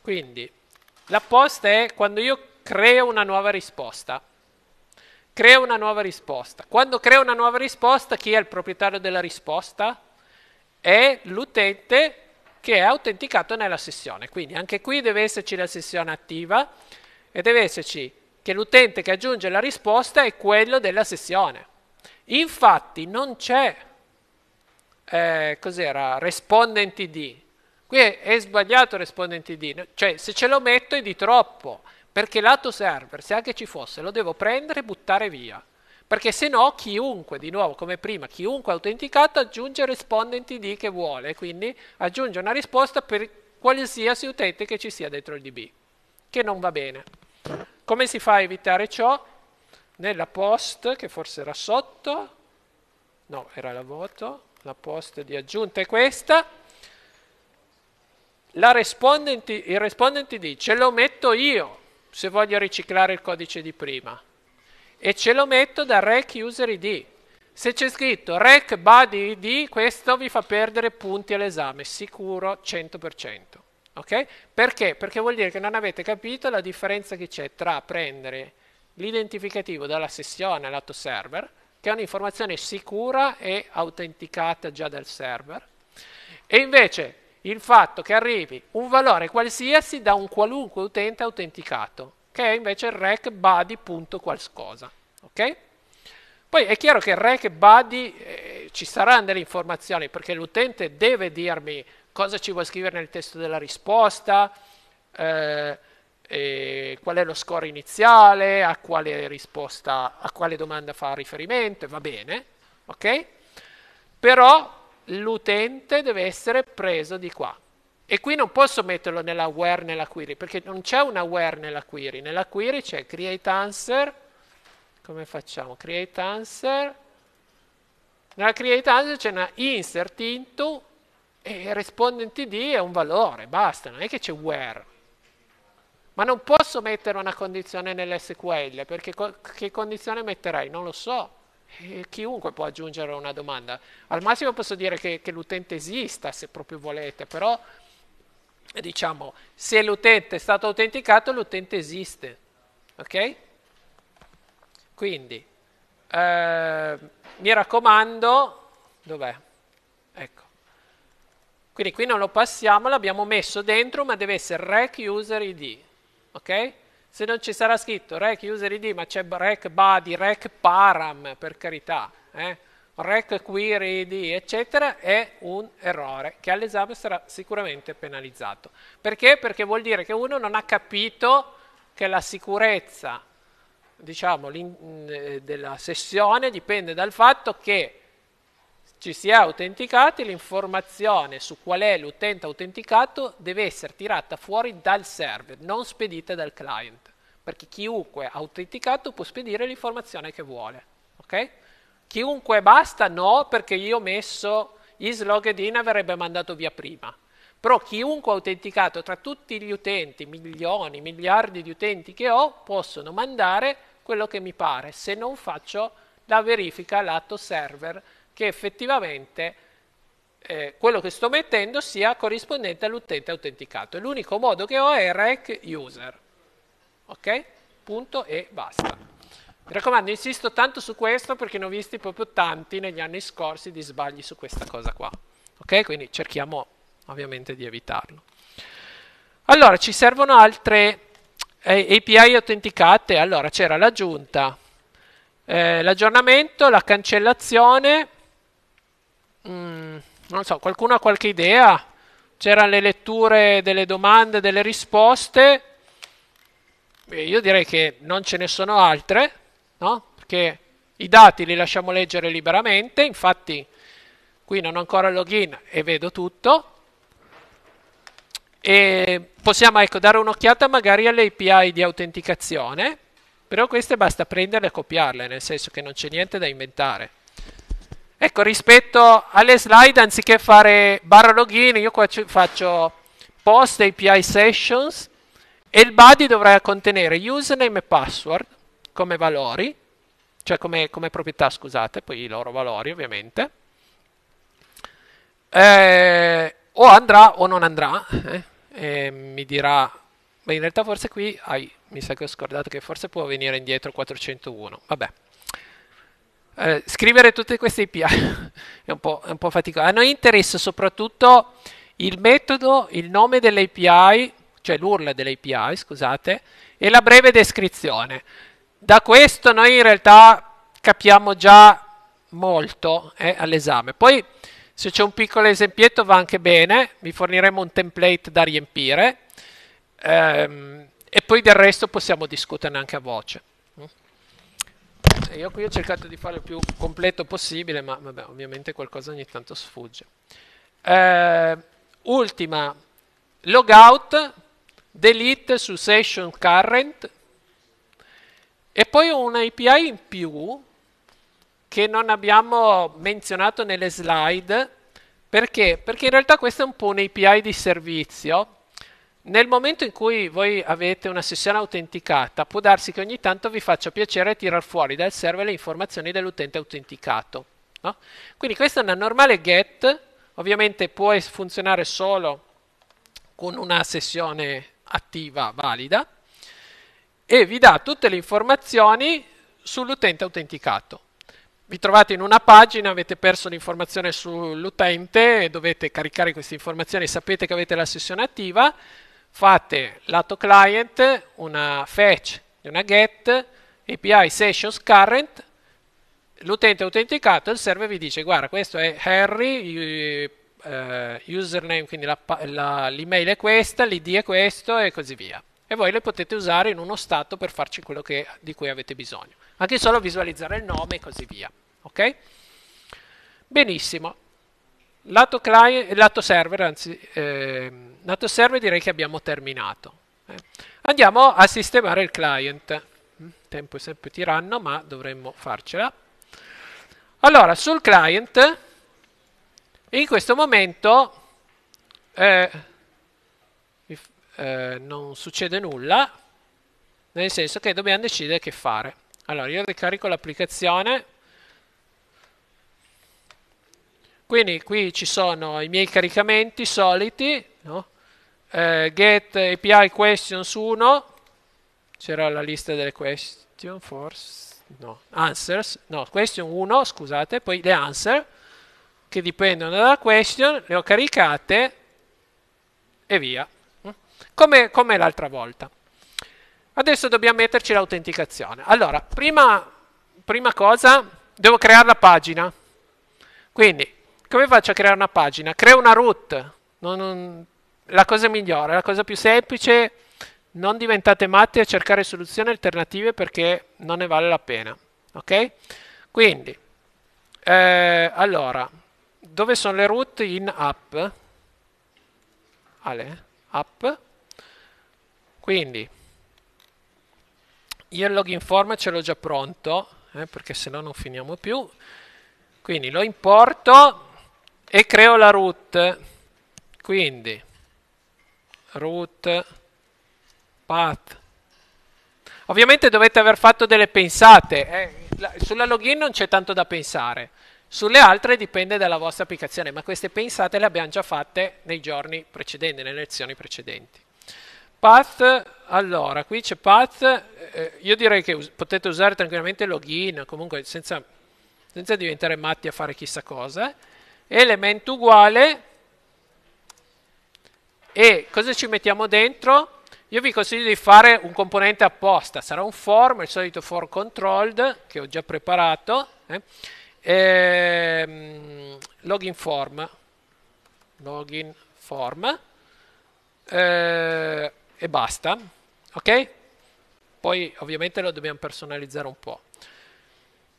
Quindi la post è quando io creo una nuova risposta. Creo una nuova risposta. Quando creo una nuova risposta, chi è il proprietario della risposta? È l'utente che è autenticato nella sessione. Quindi anche qui deve esserci la sessione attiva e deve esserci che l'utente che aggiunge la risposta è quello della sessione. Infatti non c'è eh, cos'era? Respondent ID. Qui è, sbagliato respondent ID, cioè se ce lo metto è di troppo, perché lato server, se anche ci fosse, lo devo prendere e buttare via. Perché se no chiunque, di nuovo come prima, chiunque autenticato aggiunge respondent ID che vuole, quindi aggiunge una risposta per qualsiasi utente che ci sia dentro il DB, che non va bene. Come si fa a evitare ciò? Nella post, che forse era sotto, no, era la voto, la post di aggiunta è questa, respondent, il respondent dice lo metto io se voglio riciclare il codice di prima e ce lo metto da rec user id. Se c'è scritto rec body id, questo vi fa perdere punti all'esame, sicuro 100%. Okay? Perché? Perché vuol dire che non avete capito la differenza che c'è tra prendere l'identificativo dalla sessione lato server che è un'informazione sicura e autenticata già dal server, e invece il fatto che arrivi un valore qualsiasi da un qualunque utente autenticato, che è invece il rec body.qualcosa. Okay? Poi è chiaro che il rec body eh, ci saranno delle informazioni, perché l'utente deve dirmi cosa ci vuole scrivere nel testo della risposta, eh, eh, qual è lo score iniziale, a quale risposta, a quale domanda fa riferimento, va bene, ok? Però l'utente deve essere preso di qua. E qui non posso metterlo nella where nella query, perché non c'è una where nella query. Nella query c'è create answer, come facciamo? Create answer, nella create answer c'è una insert into e rispondent id è un valore, basta, non è che c'è where ma non posso mettere una condizione nell'SQL, perché co che condizione metterei? Non lo so. E chiunque può aggiungere una domanda. Al massimo posso dire che, che l'utente esista, se proprio volete, però diciamo, se l'utente è stato autenticato, l'utente esiste. Ok? Quindi, eh, mi raccomando, dov'è? Ecco. Quindi qui non lo passiamo, l'abbiamo messo dentro, ma deve essere rec user id ok? Se non ci sarà scritto rec user id, ma c'è rec body, rec param, per carità, eh? rec query id, eccetera, è un errore che all'esame sarà sicuramente penalizzato. Perché? Perché vuol dire che uno non ha capito che la sicurezza diciamo, eh, della sessione dipende dal fatto che ci si è autenticati, l'informazione su qual è l'utente autenticato deve essere tirata fuori dal server, non spedita dal client, perché chiunque autenticato può spedire l'informazione che vuole. Okay? Chiunque basta no, perché io ho messo isLogin avrebbe mandato via prima. Però chiunque autenticato tra tutti gli utenti, milioni, miliardi di utenti che ho, possono mandare quello che mi pare, se non faccio la verifica lato server che effettivamente eh, quello che sto mettendo sia corrispondente all'utente autenticato. L'unico modo che ho è rec user. Ok? Punto e basta. Mi raccomando, insisto tanto su questo perché ne ho visti proprio tanti negli anni scorsi di sbagli su questa cosa qua. Ok? Quindi cerchiamo ovviamente di evitarlo. Allora, ci servono altre eh, API autenticate. Allora, c'era l'aggiunta, eh, l'aggiornamento, la cancellazione mm, non so, qualcuno ha qualche idea? C'erano le letture delle domande, delle risposte. Beh, io direi che non ce ne sono altre, no? Perché i dati li lasciamo leggere liberamente, infatti qui non ho ancora il login e vedo tutto. E possiamo ecco, dare un'occhiata magari alle API di autenticazione, però queste basta prenderle e copiarle, nel senso che non c'è niente da inventare. Ecco, rispetto alle slide, anziché fare barra login, io qua faccio post API sessions e il body dovrà contenere username e password come valori, cioè come, come proprietà, scusate, poi i loro valori ovviamente. Eh, o andrà o non andrà, eh, e mi dirà, ma in realtà forse qui, ai, mi sa che ho scordato che forse può venire indietro 401, vabbè. Eh, scrivere tutte queste API è un po', po faticoso. A noi interessa soprattutto il metodo, il nome dell'API, cioè l'URL dell'API, scusate, e la breve descrizione. Da questo noi in realtà capiamo già molto eh, all'esame. Poi se c'è un piccolo esempietto va anche bene, vi forniremo un template da riempire ehm, e poi del resto possiamo discuterne anche a voce. Eh, io qui ho cercato di fare il più completo possibile, ma vabbè, ovviamente qualcosa ogni tanto sfugge. Eh, ultima, logout, delete su session current e poi API in più che non abbiamo menzionato nelle slide perché? Perché in realtà questa è un po' un'API di servizio nel momento in cui voi avete una sessione autenticata, può darsi che ogni tanto vi faccia piacere tirar fuori dal server le informazioni dell'utente autenticato. No? Quindi questa è una normale get, ovviamente può funzionare solo con una sessione attiva valida e vi dà tutte le informazioni sull'utente autenticato. Vi trovate in una pagina, avete perso l'informazione sull'utente, dovete caricare queste informazioni, sapete che avete la sessione attiva, fate lato client una fetch e una get API sessions current l'utente autenticato il server vi dice guarda questo è Harry eh, username quindi l'email è questa l'id è questo e così via e voi le potete usare in uno stato per farci quello che, di cui avete bisogno anche solo visualizzare il nome e così via ok benissimo Lato, client, lato server, anzi, eh, lato server direi che abbiamo terminato. Eh. Andiamo a sistemare il client. Il mm, tempo è sempre tiranno, ma dovremmo farcela. Allora, sul client, in questo momento eh, eh, non succede nulla, nel senso che dobbiamo decidere che fare. Allora, io ricarico l'applicazione Quindi qui ci sono i miei caricamenti soliti, no? eh, get API questions 1, c'era la lista delle question, forse, no, answers, no, question 1, scusate, poi le answer, che dipendono dalla question, le ho caricate e via, come, come l'altra volta. Adesso dobbiamo metterci l'autenticazione. Allora, prima, prima cosa, devo creare la pagina. Quindi come faccio a creare una pagina? Creo una root. Non, non, la cosa migliore, la cosa più semplice, non diventate matti a cercare soluzioni alternative perché non ne vale la pena. Ok? Quindi, eh, allora, dove sono le root in app? Ale, app. Quindi, io il login form ce l'ho già pronto, eh, perché se no non finiamo più. Quindi lo importo, e creo la root quindi root path ovviamente dovete aver fatto delle pensate eh. sulla login non c'è tanto da pensare sulle altre dipende dalla vostra applicazione ma queste pensate le abbiamo già fatte nei giorni precedenti nelle lezioni precedenti path allora qui c'è path eh, io direi che us potete usare tranquillamente login comunque senza, senza diventare matti a fare chissà cosa elemento uguale e cosa ci mettiamo dentro? Io vi consiglio di fare un componente apposta, sarà un form, il solito for controlled che ho già preparato, eh? e, ehm, login form, login form eh, e basta, ok? Poi ovviamente lo dobbiamo personalizzare un po'.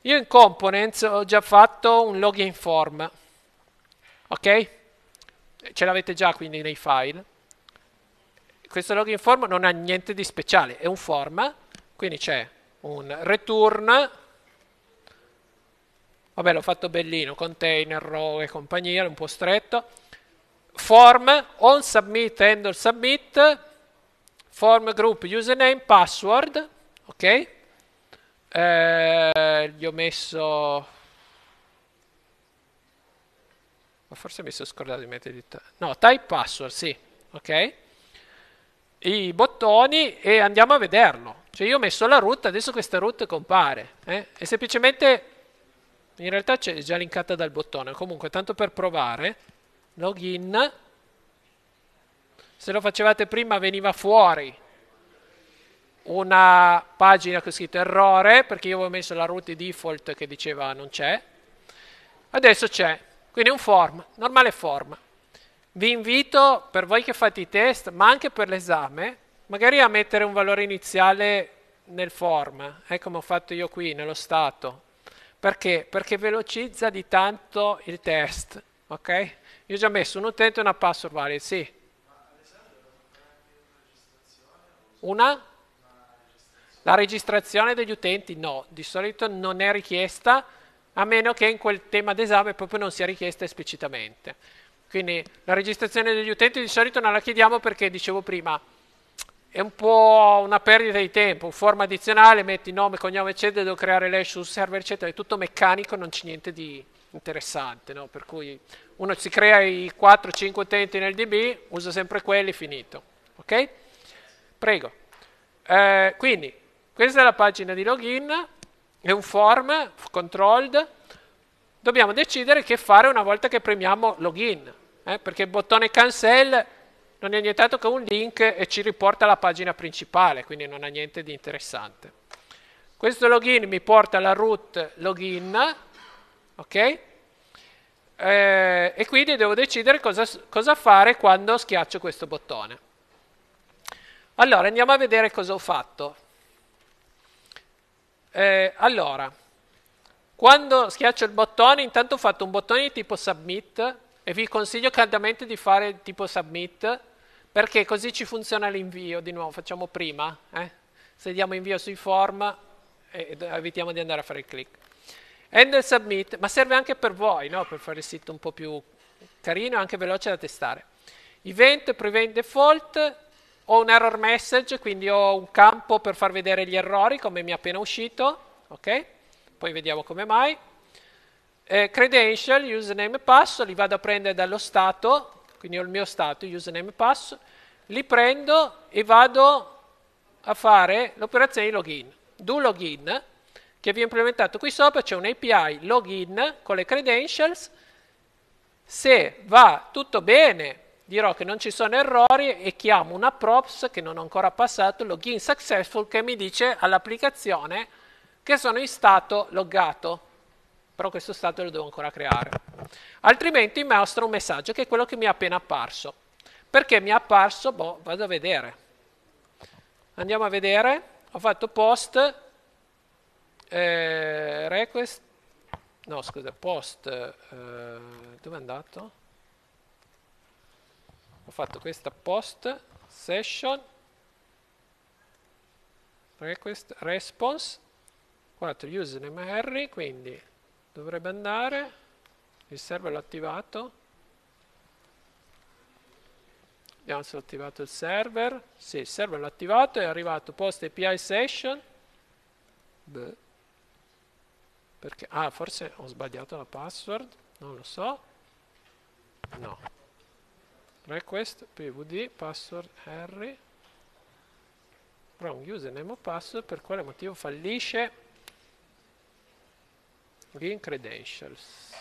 Io in components ho già fatto un login form, ok? Ce l'avete già quindi nei file. Questo login form non ha niente di speciale, è un form, quindi c'è un return, vabbè l'ho fatto bellino, container, row e compagnia, un po' stretto, form, on submit, end handle submit, form group, username, password, ok? Eh, gli ho messo Ma forse mi sono scordato di mettere di t- No, type password, sì. Ok? I bottoni e andiamo a vederlo. Cioè io ho messo la root, adesso questa root compare. Eh? E semplicemente, in realtà c'è già linkata dal bottone. Comunque, tanto per provare, login. Se lo facevate prima veniva fuori una pagina che ho scritto errore perché io avevo messo la root default che diceva non c'è. Adesso c'è. Quindi è un form, normale form. Vi invito, per voi che fate i test, ma anche per l'esame, magari a mettere un valore iniziale nel form, è eh, come ho fatto io qui, nello stato. Perché? Perché velocizza di tanto il test, ok? Io ho già messo un utente e una password valid, sì. Una? La registrazione degli utenti no, di solito non è richiesta, a meno che in quel tema d'esame proprio non sia richiesta esplicitamente. Quindi la registrazione degli utenti di solito non la chiediamo perché, dicevo prima, è un po' una perdita di tempo, forma addizionale, metti nome, cognome, eccetera, devo creare l'hash sul server, eccetera, è tutto meccanico, non c'è niente di interessante, no? per cui uno si crea i 4-5 utenti nel DB, usa sempre quelli, finito. Ok? Prego. Eh, quindi, questa è la pagina di login, è un form controlled, dobbiamo decidere che fare una volta che premiamo login, eh? perché il bottone cancel non è nient'altro che un link e ci riporta alla pagina principale, quindi non ha niente di interessante. Questo login mi porta alla root login, ok? Eh, e quindi devo decidere cosa, cosa fare quando schiaccio questo bottone. Allora andiamo a vedere cosa ho fatto. Eh, allora, quando schiaccio il bottone, intanto ho fatto un bottone di tipo submit e vi consiglio caldamente di fare tipo submit perché così ci funziona l'invio, di nuovo facciamo prima, eh? se diamo invio sui form e eh, evitiamo di andare a fare il click. Handle submit, ma serve anche per voi, no? per fare il sito un po' più carino e anche veloce da testare. Event, prevent default, ho un error message, quindi ho un campo per far vedere gli errori, come mi è appena uscito, ok? Poi vediamo come mai. Eh, credential, username e passo, li vado a prendere dallo stato, quindi ho il mio stato, username e passo, li prendo e vado a fare l'operazione di login. Do login, che vi ho implementato qui sopra, c'è un API login con le credentials, se va tutto bene dirò che non ci sono errori e chiamo una props che non ho ancora passato, login successful, che mi dice all'applicazione che sono in stato loggato, però questo stato lo devo ancora creare. Altrimenti mi mostra un messaggio che è quello che mi è appena apparso. Perché mi è apparso? Boh, vado a vedere. Andiamo a vedere, ho fatto post, eh, request, no scusa, post, eh, dove è andato? ho fatto questa post session request response 4 usermr quindi dovrebbe andare il server l'ho attivato vediamo se l'ho attivato il server sì il server l'ho attivato è arrivato post api session Beh. perché ah forse ho sbagliato la password non lo so no request pvd password r wrong username o password per quale motivo fallisce login credentials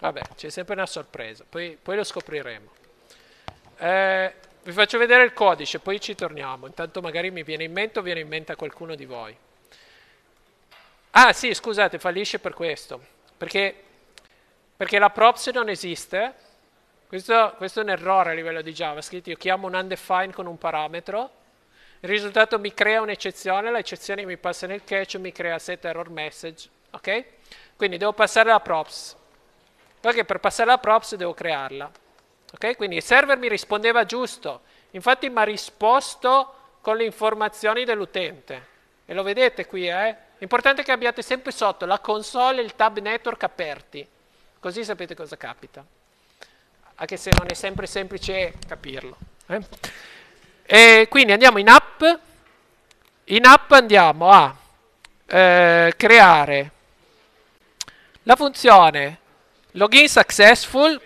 vabbè c'è sempre una sorpresa poi, poi lo scopriremo eh, vi faccio vedere il codice poi ci torniamo intanto magari mi viene in mente o viene in mente a qualcuno di voi Ah sì, scusate, fallisce per questo, perché, perché la props non esiste, questo, questo, è un errore a livello di JavaScript, io chiamo un undefined con un parametro, il risultato mi crea un'eccezione, l'eccezione mi passa nel catch, mi crea set error message, ok? Quindi devo passare la props, perché per passare la props devo crearla, ok? Quindi il server mi rispondeva giusto, infatti mi ha risposto con le informazioni dell'utente, e lo vedete qui, eh? L'importante è che abbiate sempre sotto la console e il tab network aperti, così sapete cosa capita, anche se non è sempre semplice capirlo. Eh? quindi andiamo in app, in app andiamo a eh, creare la funzione login successful,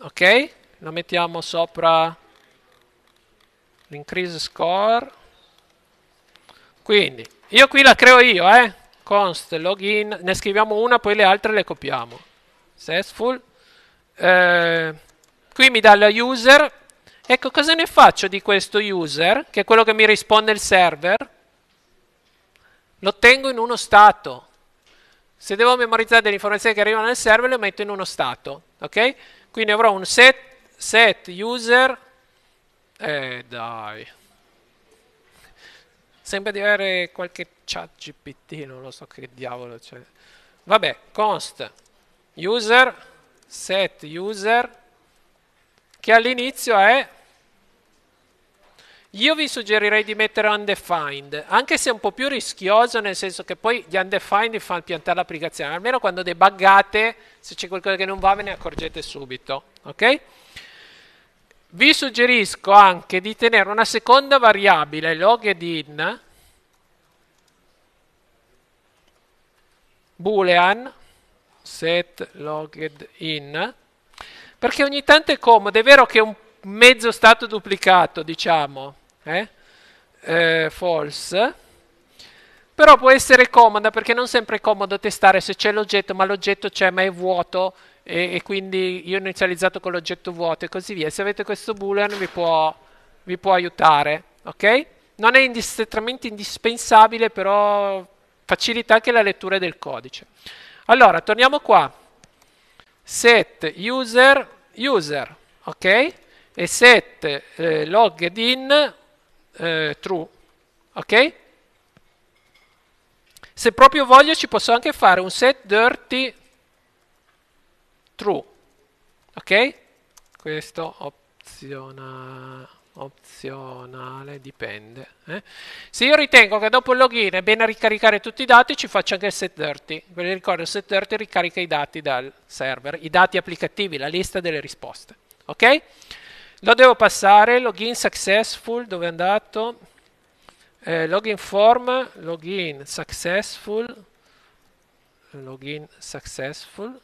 ok? Lo mettiamo sopra l'increase score, quindi io qui la creo io, eh. Const login, ne scriviamo una, poi le altre le copiamo. Successful. Eh, qui mi dà la user. Ecco, cosa ne faccio di questo user, che è quello che mi risponde il server? Lo tengo in uno stato. Se devo memorizzare delle informazioni che arrivano nel server, le metto in uno stato. Ok? Quindi avrò un set, set user. Eh, dai. Sembra di avere qualche chat GPT, non lo so che diavolo. c'è. Vabbè, const user set user che all'inizio è io vi suggerirei di mettere undefined, anche se è un po' più rischioso, nel senso che poi gli undefined fanno piantare l'applicazione, almeno quando debuggate, se c'è qualcosa che non va ve ne accorgete subito, ok? Vi suggerisco anche di tenere una seconda variabile login boolean set logged in perché ogni tanto è comodo è vero che è un mezzo stato duplicato diciamo eh? Eh, false però può essere comoda perché non sempre è comodo testare se c'è l'oggetto ma l'oggetto c'è ma è vuoto e, e, quindi io ho inizializzato con l'oggetto vuoto e così via. Se avete questo boolean vi può, vi può aiutare, ok? Non è indirettamente indispensabile, però facilita anche la lettura del codice. Allora, torniamo qua. Set user, user, ok? E set eh, logged in eh, true, ok? Se proprio voglio ci posso anche fare un set dirty true. Ok? Questo opziona, opzionale, dipende. Eh? Se io ritengo che dopo il login è bene ricaricare tutti i dati, ci faccio anche il set dirty. Ve li ricordo, il set dirty ricarica i dati dal server, i dati applicativi, la lista delle risposte. Ok? Lo devo passare, login successful, dove è andato? Eh, login form, login successful, login successful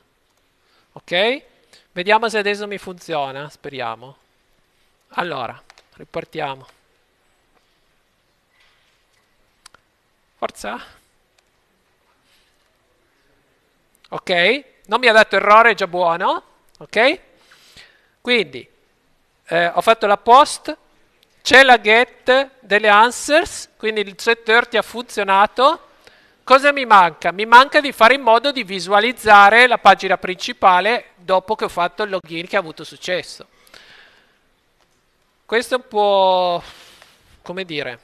ok? Vediamo se adesso mi funziona, speriamo. Allora, ripartiamo. Forza. Ok, non mi ha dato errore, è già buono, ok? Quindi, eh, ho fatto la post, c'è la get delle answers, quindi il set 30 ha funzionato, Cosa mi manca? Mi manca di fare in modo di visualizzare la pagina principale dopo che ho fatto il login che ha avuto successo. Questo è un po', come dire,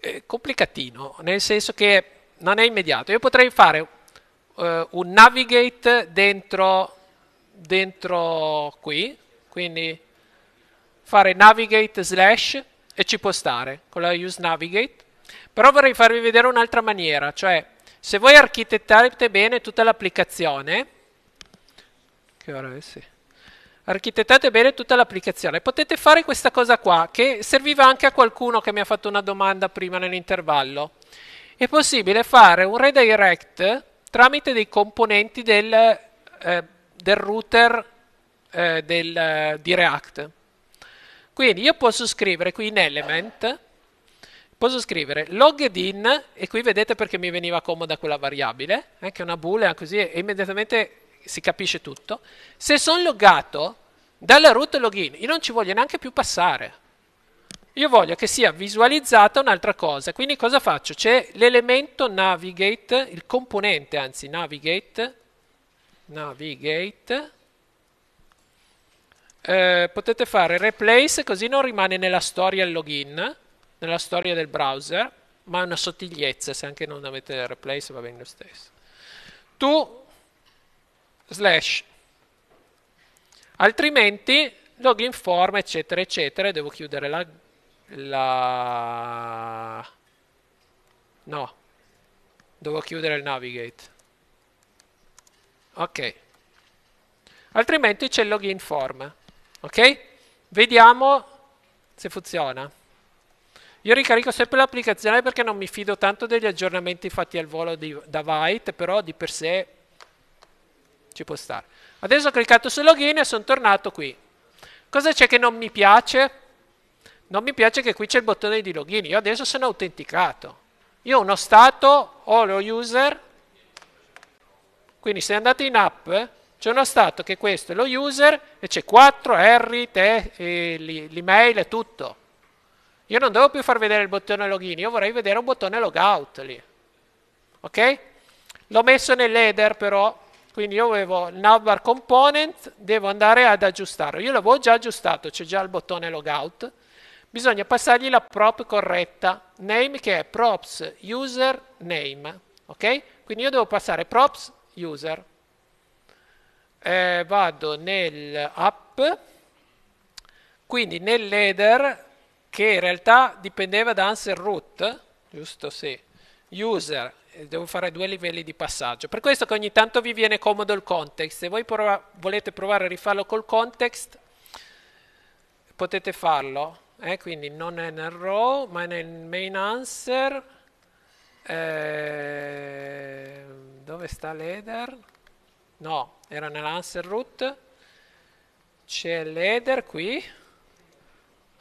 eh, complicatino, nel senso che non è immediato. Io potrei fare uh, un navigate dentro, dentro qui, quindi fare navigate slash e ci può stare con la use navigate però vorrei farvi vedere un'altra maniera, cioè se voi architettate bene tutta l'applicazione, che ora è sì, architettate bene tutta l'applicazione, potete fare questa cosa qua, che serviva anche a qualcuno che mi ha fatto una domanda prima nell'intervallo. È possibile fare un redirect tramite dei componenti del, eh, del router eh, del, di React. Quindi io posso scrivere qui in element posso scrivere login e qui vedete perché mi veniva comoda quella variabile, eh, che è una boolean così e immediatamente si capisce tutto. Se sono loggato dalla root login, io non ci voglio neanche più passare. Io voglio che sia visualizzata un'altra cosa, quindi cosa faccio? C'è l'elemento navigate, il componente anzi navigate, navigate, eh, potete fare replace così non rimane nella storia il login, nella storia del browser, ma è una sottigliezza, se anche non avete replace va bene lo stesso. Tu slash, altrimenti login form, eccetera, eccetera, devo chiudere la... la... no, devo chiudere il navigate. Ok. Altrimenti c'è il login form. Ok? Vediamo se funziona. Io ricarico sempre l'applicazione perché non mi fido tanto degli aggiornamenti fatti al volo di, da Vite, però di per sé ci può stare. Adesso ho cliccato su login e sono tornato qui. Cosa c'è che non mi piace? Non mi piace che qui c'è il bottone di login. Io adesso sono autenticato. Io ho uno stato, ho lo user, quindi se andate in app c'è uno stato che questo è lo user e c'è 4, Harry, te, l'email e tutto. Io non devo più far vedere il bottone login, io vorrei vedere un bottone logout lì. Ok? L'ho messo nell'header però, quindi io avevo il navbar component, devo andare ad aggiustarlo. Io l'avevo già aggiustato, c'è già il bottone logout. Bisogna passargli la prop corretta, name che è props user name. Ok? Quindi io devo passare props user. Eh, vado nell'app, quindi nell'header che in realtà dipendeva da answer root, giusto? Sì, user, eh, devo fare due livelli di passaggio. Per questo che ogni tanto vi viene comodo il context, se voi prov- volete provare a rifarlo col context, potete farlo, eh? quindi non è nel row, ma nel main answer, eh, dove sta l'header? No, era nell'answer root, c'è l'header qui,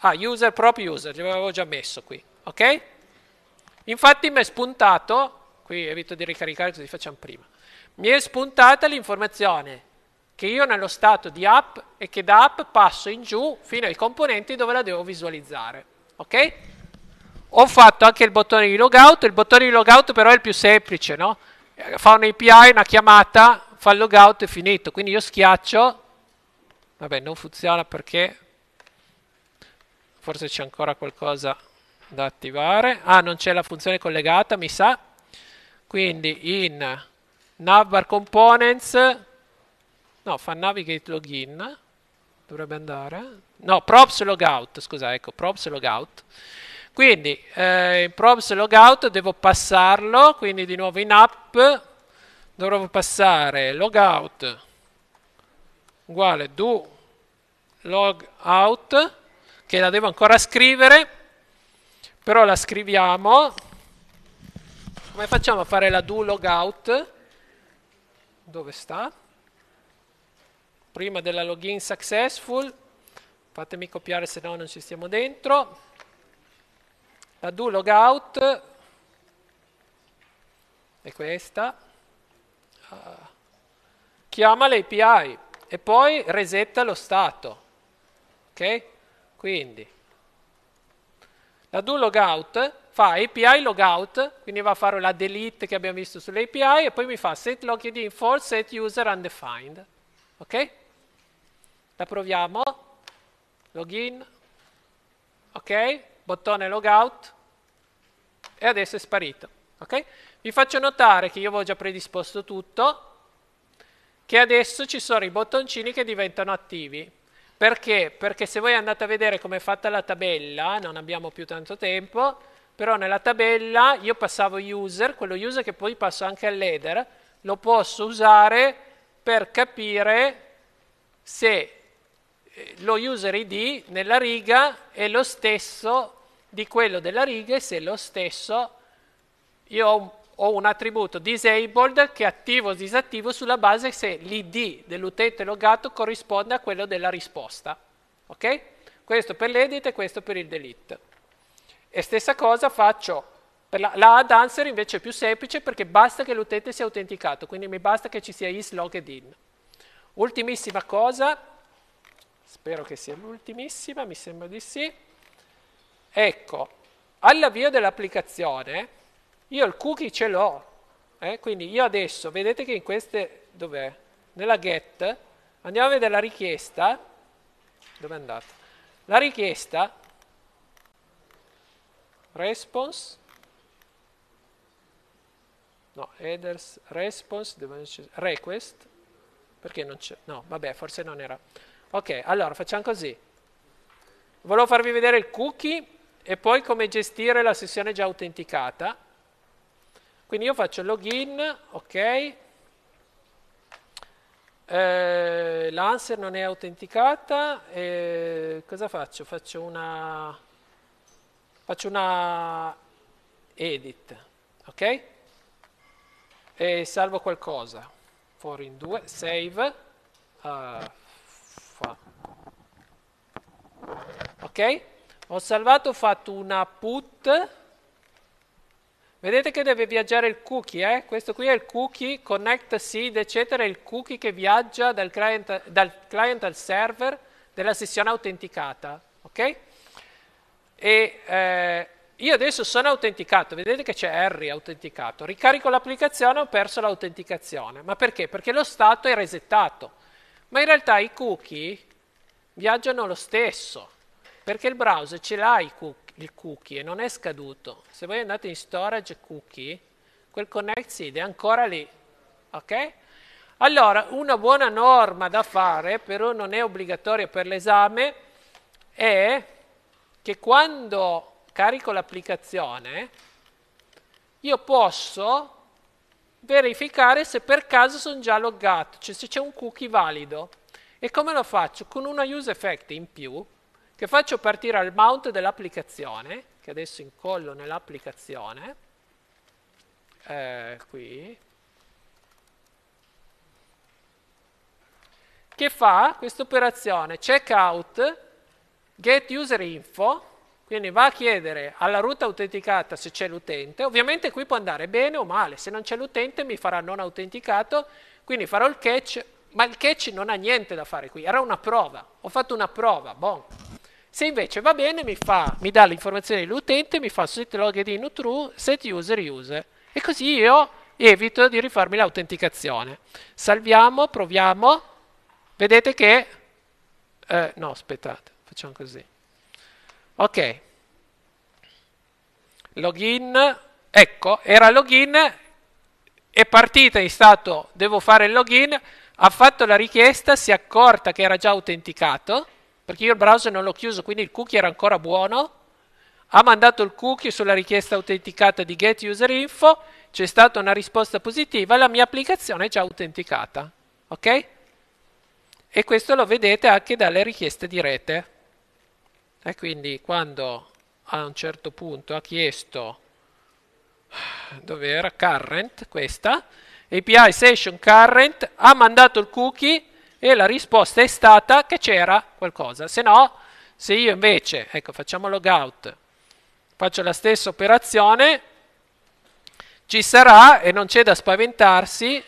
Ah, user proprio user, l'avevo già messo qui, ok? Infatti mi è spuntato, qui evito di ricaricare, così facciamo prima, mi è spuntata l'informazione che io nello stato di app e che da app passo in giù fino ai componenti dove la devo visualizzare, ok? Ho fatto anche il bottone di logout, il bottone di logout però è il più semplice, no? Fa un API, una chiamata, fa il logout e finito, quindi io schiaccio, vabbè non funziona perché forse c'è ancora qualcosa da attivare. Ah, non c'è la funzione collegata, mi sa. Quindi in navbar components, no, fa navigate login, dovrebbe andare. No, props logout, scusa, ecco, props logout. Quindi eh, in props logout devo passarlo, quindi di nuovo in app dovrò passare logout uguale do logout che la devo ancora scrivere, però la scriviamo. Come facciamo a fare la do logout? Dove sta? Prima della login successful, fatemi copiare se no non ci stiamo dentro. La do logout è questa. Uh, ah. chiama l'API e poi resetta lo stato. Okay? Quindi la do logout fa API logout, quindi va a fare la delete che abbiamo visto sull'API e poi mi fa set login for set user undefined. Ok? La proviamo. Login. Ok? Bottone logout. E adesso è sparito. Ok? Vi faccio notare che io avevo già predisposto tutto, che adesso ci sono i bottoncini che diventano attivi. Perché? Perché se voi andate a vedere come è fatta la tabella, non abbiamo più tanto tempo, però nella tabella io passavo user, quello user che poi passo anche al ladder, lo posso usare per capire se eh, lo user id nella riga è lo stesso di quello della riga e se è lo stesso io ho ho un attributo disabled che attivo o disattivo sulla base se l'id dell'utente logato corrisponde a quello della risposta. Ok? Questo per l'edit e questo per il delete. E stessa cosa faccio per la, la add answer invece è più semplice perché basta che l'utente sia autenticato, quindi mi basta che ci sia is logged in. Ultimissima cosa, spero che sia l'ultimissima, mi sembra di sì. Ecco, all'avvio dell'applicazione io il cookie ce l'ho, eh? quindi io adesso, vedete che in queste, dov'è? Nella get, andiamo a vedere la richiesta, dove è andata? La richiesta, response, no, headers, response, request, perché non c'è, no, vabbè, forse non era. Ok, allora facciamo così. Volevo farvi vedere il cookie e poi come gestire la sessione già autenticata. Quindi io faccio login, ok, eh, l'anser non è autenticata, eh, cosa faccio? Faccio una, faccio una edit, ok? E salvo qualcosa, in 2, save, uh, ok? Ho salvato, ho fatto una put Vedete che deve viaggiare il cookie, eh? questo qui è il cookie, connect seed, eccetera, è il cookie che viaggia dal client, dal client al server della sessione autenticata. Ok? E, eh, io adesso sono autenticato, vedete che c'è Harry autenticato, ricarico l'applicazione, ho perso l'autenticazione. Ma perché? Perché lo stato è resettato. Ma in realtà i cookie viaggiano lo stesso, perché il browser ce l'ha i cookie il cookie e non è scaduto. Se voi andate in storage cookie, quel connect seed è ancora lì, ok? Allora, una buona norma da fare, però non è obbligatoria per l'esame, è che quando carico l'applicazione, io posso verificare se per caso sono già loggato, cioè se c'è un cookie valido. E come lo faccio? Con una use effect in più, che faccio partire al mount dell'applicazione, che adesso incollo nell'applicazione, eh, qui, che fa questa operazione checkout get user info, quindi va a chiedere alla ruta autenticata se c'è l'utente, ovviamente qui può andare bene o male, se non c'è l'utente mi farà non autenticato, quindi farò il catch, ma il catch non ha niente da fare qui, era una prova, ho fatto una prova, bon. Se invece va bene mi, fa, mi dà l'informazione dell'utente, mi fa set login true, set user user. E così io evito di rifarmi l'autenticazione. Salviamo, proviamo. Vedete che... Eh, no, aspettate, facciamo così. Ok. Login. Ecco, era login. È partita in stato devo fare il login. Ha fatto la richiesta, si è accorta che era già autenticato perché io il browser non l'ho chiuso, quindi il cookie era ancora buono, ha mandato il cookie sulla richiesta autenticata di get user info, c'è stata una risposta positiva e la mia applicazione è già autenticata. Ok? E questo lo vedete anche dalle richieste di rete. E quindi quando a un certo punto ha chiesto dove era current questa API session current ha mandato il cookie e la risposta è stata che c'era qualcosa. Se no, se io invece, ecco, facciamo logout, faccio la stessa operazione, ci sarà, e non c'è da spaventarsi,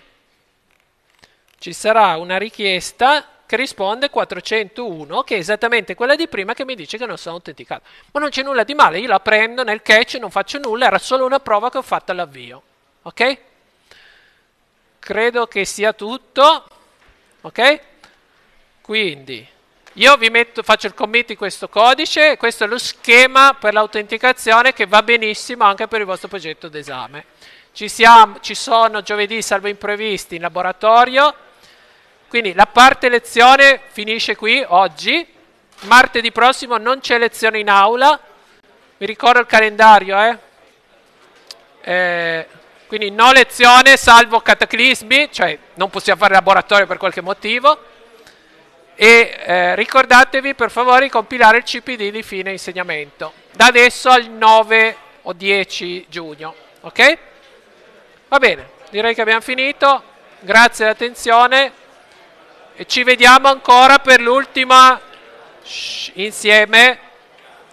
ci sarà una richiesta che risponde 401, che è esattamente quella di prima che mi dice che non sono autenticato. Ma non c'è nulla di male, io la prendo nel catch, non faccio nulla, era solo una prova che ho fatto all'avvio. Ok? Credo che sia tutto. Ok? Quindi io vi metto, faccio il commit di questo codice, questo è lo schema per l'autenticazione che va benissimo anche per il vostro progetto d'esame. Ci, siamo, ci sono giovedì, salvo imprevisti, in laboratorio, quindi la parte lezione finisce qui oggi, martedì prossimo non c'è lezione in aula, vi ricordo il calendario, eh? eh quindi no lezione, salvo cataclismi, cioè non possiamo fare laboratorio per qualche motivo. E eh, ricordatevi per favore di compilare il CPD di fine insegnamento, da adesso al 9 o 10 giugno. Ok? Va bene, direi che abbiamo finito. Grazie dell'attenzione e ci vediamo ancora per l'ultima insieme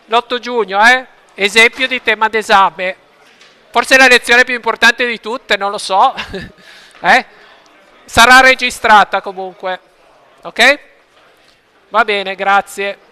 l'8 giugno, eh? esempio di tema d'esame. Forse è la lezione più importante di tutte, non lo so. eh? Sarà registrata comunque. Ok? Va bene, grazie.